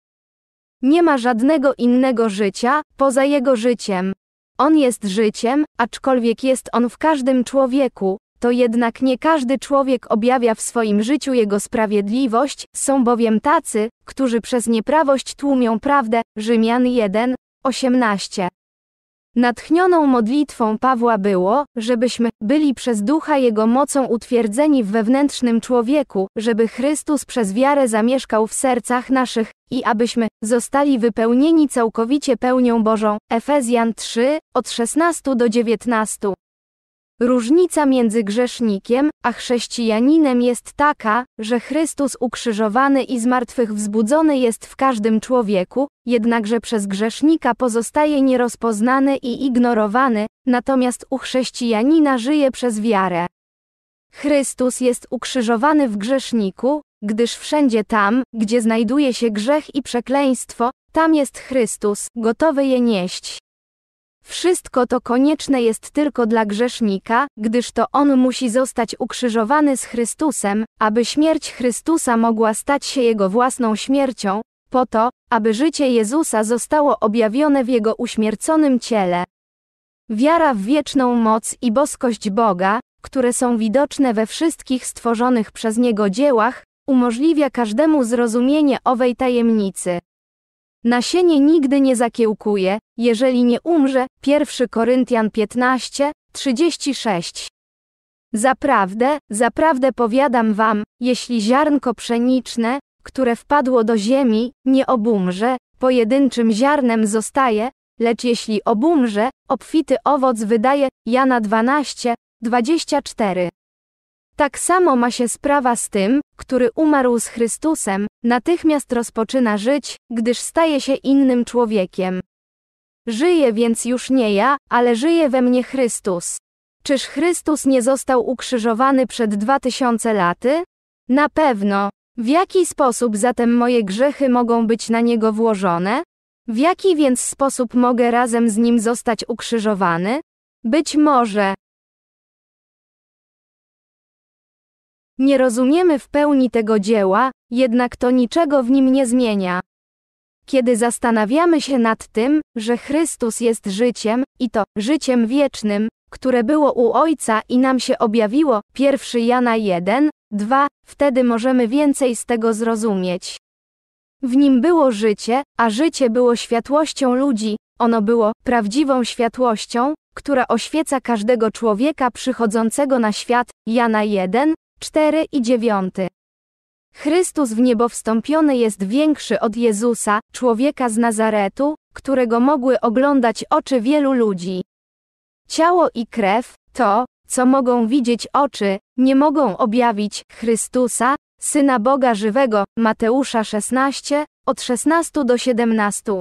Nie ma żadnego innego życia poza jego życiem. On jest życiem, aczkolwiek jest on w każdym człowieku, to jednak nie każdy człowiek objawia w swoim życiu jego sprawiedliwość, są bowiem tacy, którzy przez nieprawość tłumią prawdę. Rzymian 1, 18. Natchnioną modlitwą Pawła było, żebyśmy byli przez ducha jego mocą utwierdzeni w wewnętrznym człowieku, żeby Chrystus przez wiarę zamieszkał w sercach naszych i abyśmy zostali wypełnieni całkowicie pełnią Bożą. Efezjan 3 od 16 do 19. Różnica między grzesznikiem a chrześcijaninem jest taka, że Chrystus ukrzyżowany i zmartwychwzbudzony jest w każdym człowieku, jednakże przez grzesznika pozostaje nierozpoznany i ignorowany, natomiast u chrześcijanina żyje przez wiarę. Chrystus jest ukrzyżowany w grzeszniku, gdyż wszędzie tam, gdzie znajduje się grzech i przekleństwo, tam jest Chrystus, gotowy je nieść. Wszystko to konieczne jest tylko dla grzesznika, gdyż to on musi zostać ukrzyżowany z Chrystusem, aby śmierć Chrystusa mogła stać się jego własną śmiercią, po to, aby życie Jezusa zostało objawione w jego uśmierconym ciele. Wiara w wieczną moc i boskość Boga, które są widoczne we wszystkich stworzonych przez niego dziełach, umożliwia każdemu zrozumienie owej tajemnicy. Nasienie nigdy nie zakiełkuje, jeżeli nie umrze. 1 Koryntian 15, 36. Zaprawdę, zaprawdę powiadam wam, jeśli ziarnko pszeniczne, które wpadło do ziemi, nie obumrze, pojedynczym ziarnem zostaje, lecz jeśli obumrze, obfity owoc wydaje. Jana 12, 24. Tak samo ma się sprawa z tym, który umarł z Chrystusem, natychmiast rozpoczyna żyć, gdyż staje się innym człowiekiem. Żyję więc już nie ja, ale żyje we mnie Chrystus. Czyż Chrystus nie został ukrzyżowany przed dwa tysiące laty? Na pewno. W jaki sposób zatem moje grzechy mogą być na niego włożone? W jaki więc sposób mogę razem z nim zostać ukrzyżowany? Być może, Nie rozumiemy w pełni tego dzieła, jednak to niczego w nim nie zmienia. Kiedy zastanawiamy się nad tym, że Chrystus jest życiem, i to życiem wiecznym, które było u Ojca i nam się objawiło, 1 Jana 1, 2, wtedy możemy więcej z tego zrozumieć. W nim było życie, a życie było światłością ludzi, ono było prawdziwą światłością, która oświeca każdego człowieka przychodzącego na świat, Jana 1, 4 i 9. Chrystus w niebo wstąpiony jest większy od Jezusa, człowieka z Nazaretu, którego mogły oglądać oczy wielu ludzi. Ciało i krew, to, co mogą widzieć oczy, nie mogą objawić Chrystusa, Syna Boga Żywego, Mateusza 16, od 16 do 17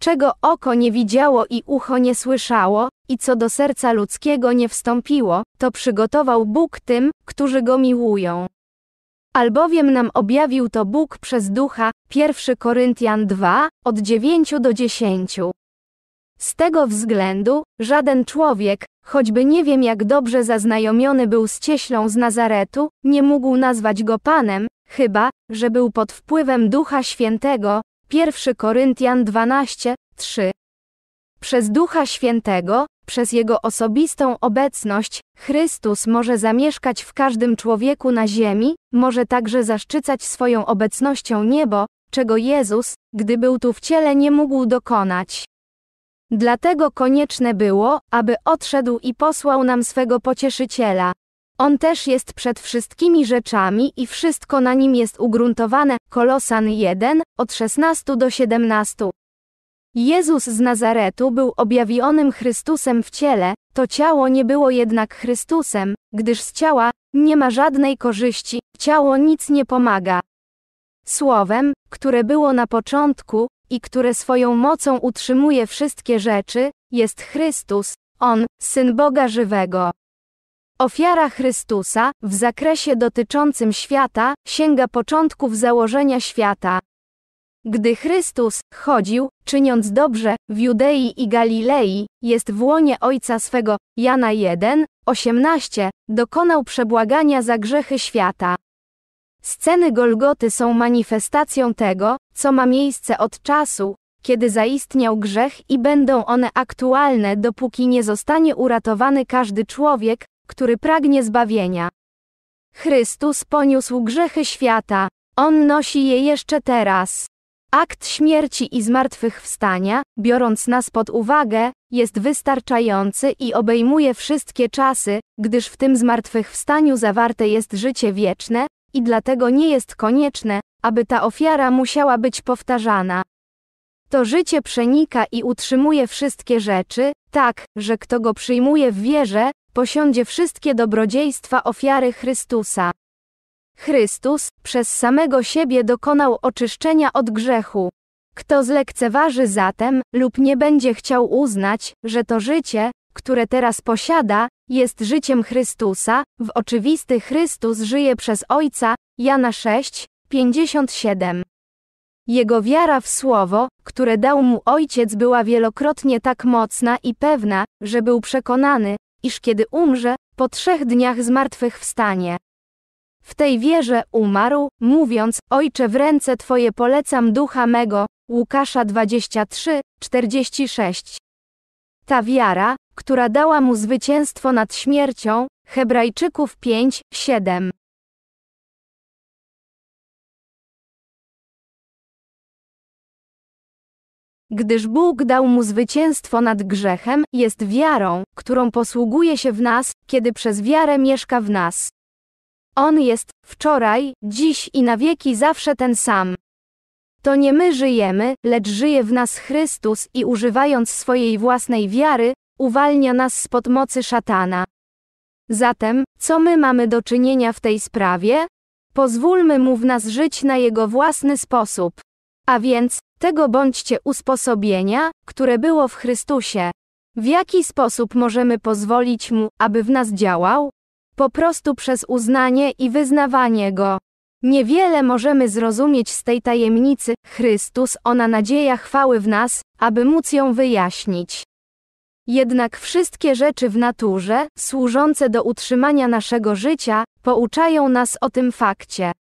czego oko nie widziało i ucho nie słyszało, i co do serca ludzkiego nie wstąpiło, to przygotował Bóg tym, którzy go miłują. Albowiem nam objawił to Bóg przez Ducha, 1 Koryntian 2, od 9 do 10. Z tego względu, żaden człowiek, choćby nie wiem jak dobrze zaznajomiony był z cieślą z Nazaretu, nie mógł nazwać go Panem, chyba, że był pod wpływem Ducha Świętego, 1 Koryntian 12, 3. Przez Ducha Świętego, przez Jego osobistą obecność, Chrystus może zamieszkać w każdym człowieku na ziemi, może także zaszczycać swoją obecnością niebo, czego Jezus, gdy był tu w ciele, nie mógł dokonać. Dlatego konieczne było, aby odszedł i posłał nam swego pocieszyciela. On też jest przed wszystkimi rzeczami i wszystko na nim jest ugruntowane. Kolosan 1, od 16 do 17. Jezus z Nazaretu był objawionym Chrystusem w ciele, to ciało nie było jednak Chrystusem, gdyż z ciała nie ma żadnej korzyści, ciało nic nie pomaga. Słowem, które było na początku i które swoją mocą utrzymuje wszystkie rzeczy, jest Chrystus, On, Syn Boga Żywego. Ofiara Chrystusa, w zakresie dotyczącym świata, sięga początków założenia świata. Gdy Chrystus chodził, czyniąc dobrze, w Judei i Galilei, jest w łonie Ojca swego, Jana 1, 18, dokonał przebłagania za grzechy świata. Sceny Golgoty są manifestacją tego, co ma miejsce od czasu, kiedy zaistniał grzech i będą one aktualne dopóki nie zostanie uratowany każdy człowiek, który pragnie zbawienia. Chrystus poniósł grzechy świata, On nosi je jeszcze teraz. Akt śmierci i zmartwychwstania, biorąc nas pod uwagę, jest wystarczający i obejmuje wszystkie czasy, gdyż w tym zmartwychwstaniu zawarte jest życie wieczne, i dlatego nie jest konieczne, aby ta ofiara musiała być powtarzana. To życie przenika i utrzymuje wszystkie rzeczy, tak, że kto go przyjmuje w wierze, posiądzie wszystkie dobrodziejstwa ofiary Chrystusa. Chrystus przez samego siebie dokonał oczyszczenia od grzechu. Kto zlekceważy zatem, lub nie będzie chciał uznać, że to życie, które teraz posiada, jest życiem Chrystusa, w oczywisty Chrystus żyje przez Ojca, Jana 6, 57. Jego wiara w słowo, które dał mu ojciec była wielokrotnie tak mocna i pewna, że był przekonany, iż kiedy umrze, po trzech dniach zmartwychwstanie. W tej wierze umarł, mówiąc, Ojcze w ręce Twoje polecam ducha mego, Łukasza 23, 46. Ta wiara, która dała mu zwycięstwo nad śmiercią, Hebrajczyków 5, 7. gdyż Bóg dał mu zwycięstwo nad grzechem, jest wiarą, którą posługuje się w nas, kiedy przez wiarę mieszka w nas. On jest wczoraj, dziś i na wieki zawsze ten sam. To nie my żyjemy, lecz żyje w nas Chrystus i używając swojej własnej wiary, uwalnia nas spod mocy szatana. Zatem, co my mamy do czynienia w tej sprawie? Pozwólmy mu w nas żyć na jego własny sposób. A więc, tego bądźcie usposobienia, które było w Chrystusie. W jaki sposób możemy pozwolić Mu, aby w nas działał? Po prostu przez uznanie i wyznawanie Go. Niewiele możemy zrozumieć z tej tajemnicy, Chrystus, ona nadzieja chwały w nas, aby móc ją wyjaśnić. Jednak wszystkie rzeczy w naturze, służące do utrzymania naszego życia, pouczają nas o tym fakcie.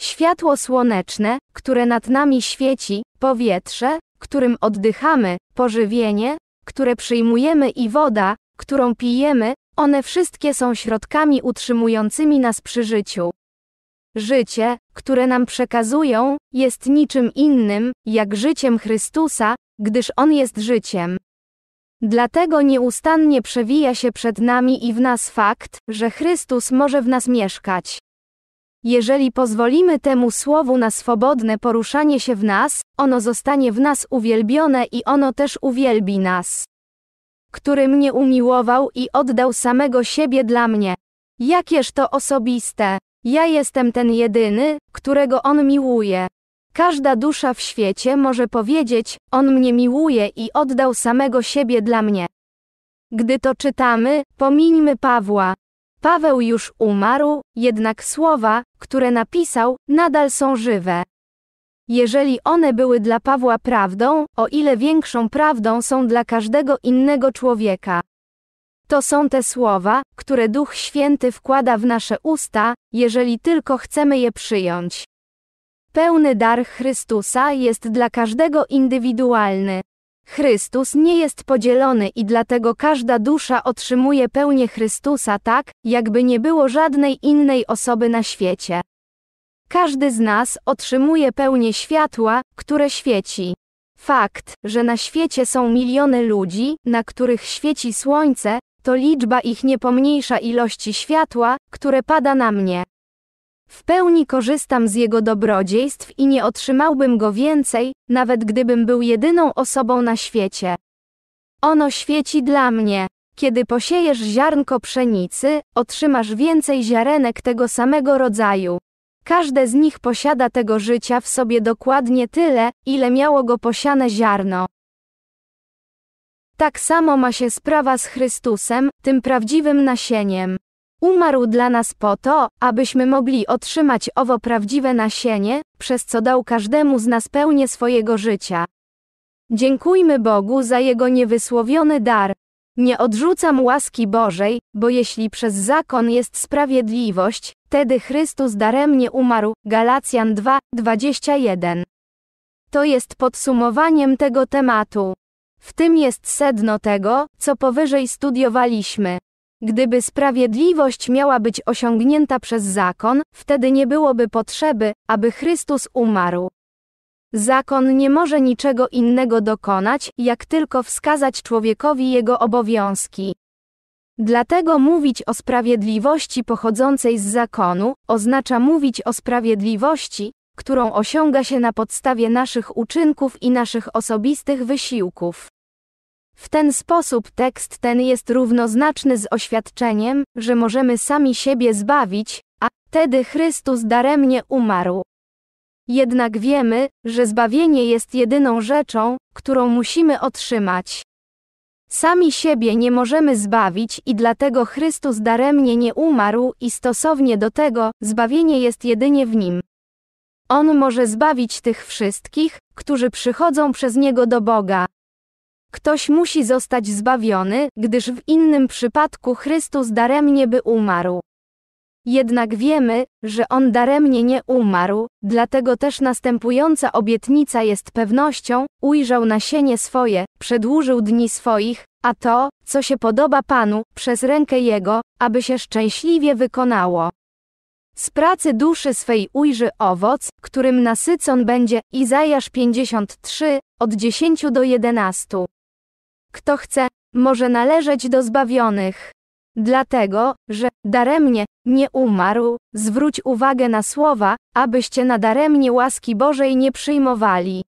Światło słoneczne, które nad nami świeci, powietrze, którym oddychamy, pożywienie, które przyjmujemy i woda, którą pijemy, one wszystkie są środkami utrzymującymi nas przy życiu. Życie, które nam przekazują, jest niczym innym, jak życiem Chrystusa, gdyż On jest życiem. Dlatego nieustannie przewija się przed nami i w nas fakt, że Chrystus może w nas mieszkać. Jeżeli pozwolimy temu słowu na swobodne poruszanie się w nas, ono zostanie w nas uwielbione i ono też uwielbi nas. Który mnie umiłował i oddał samego siebie dla mnie. Jakież to osobiste. Ja jestem ten jedyny, którego on miłuje. Każda dusza w świecie może powiedzieć: On mnie miłuje i oddał samego siebie dla mnie. Gdy to czytamy, pomińmy Pawła. Paweł już umarł, jednak słowa, które napisał, nadal są żywe. Jeżeli one były dla Pawła prawdą, o ile większą prawdą są dla każdego innego człowieka. To są te słowa, które Duch Święty wkłada w nasze usta, jeżeli tylko chcemy je przyjąć. Pełny dar Chrystusa jest dla każdego indywidualny. Chrystus nie jest podzielony i dlatego każda dusza otrzymuje pełnię Chrystusa tak, jakby nie było żadnej innej osoby na świecie. Każdy z nas otrzymuje pełnię światła, które świeci. Fakt, że na świecie są miliony ludzi, na których świeci słońce, to liczba ich nie pomniejsza ilości światła, które pada na mnie. W pełni korzystam z jego dobrodziejstw i nie otrzymałbym go więcej, nawet gdybym był jedyną osobą na świecie. Ono świeci dla mnie. Kiedy posiejesz ziarnko pszenicy, otrzymasz więcej ziarenek tego samego rodzaju. Każde z nich posiada tego życia w sobie dokładnie tyle, ile miało go posiane ziarno. Tak samo ma się sprawa z Chrystusem, tym prawdziwym nasieniem. Umarł dla nas po to, abyśmy mogli otrzymać owo prawdziwe nasienie, przez co dał każdemu z nas pełnię swojego życia. Dziękujmy Bogu za Jego niewysłowiony dar. Nie odrzucam łaski Bożej, bo jeśli przez zakon jest sprawiedliwość, tedy Chrystus daremnie umarł. Galacjan 2, 21. To jest podsumowaniem tego tematu. W tym jest sedno tego, co powyżej studiowaliśmy. Gdyby sprawiedliwość miała być osiągnięta przez zakon, wtedy nie byłoby potrzeby, aby Chrystus umarł. Zakon nie może niczego innego dokonać, jak tylko wskazać człowiekowi jego obowiązki. Dlatego mówić o sprawiedliwości pochodzącej z zakonu oznacza mówić o sprawiedliwości, którą osiąga się na podstawie naszych uczynków i naszych osobistych wysiłków. W ten sposób tekst ten jest równoznaczny z oświadczeniem, że możemy sami siebie zbawić, a wtedy Chrystus daremnie umarł. Jednak wiemy, że zbawienie jest jedyną rzeczą, którą musimy otrzymać. Sami siebie nie możemy zbawić i dlatego Chrystus daremnie nie umarł i stosownie do tego, zbawienie jest jedynie w Nim. On może zbawić tych wszystkich, którzy przychodzą przez Niego do Boga. Ktoś musi zostać zbawiony, gdyż w innym przypadku Chrystus daremnie by umarł. Jednak wiemy, że On daremnie nie umarł, dlatego też następująca obietnica jest pewnością, ujrzał nasienie swoje, przedłużył dni swoich, a to, co się podoba Panu, przez rękę Jego, aby się szczęśliwie wykonało. Z pracy duszy swej ujrzy owoc, którym nasycon będzie, Izajasz 53, od 10 do 11. Kto chce, może należeć do zbawionych. Dlatego, że daremnie nie umarł, zwróć uwagę na słowa, abyście nadaremnie łaski Bożej nie przyjmowali.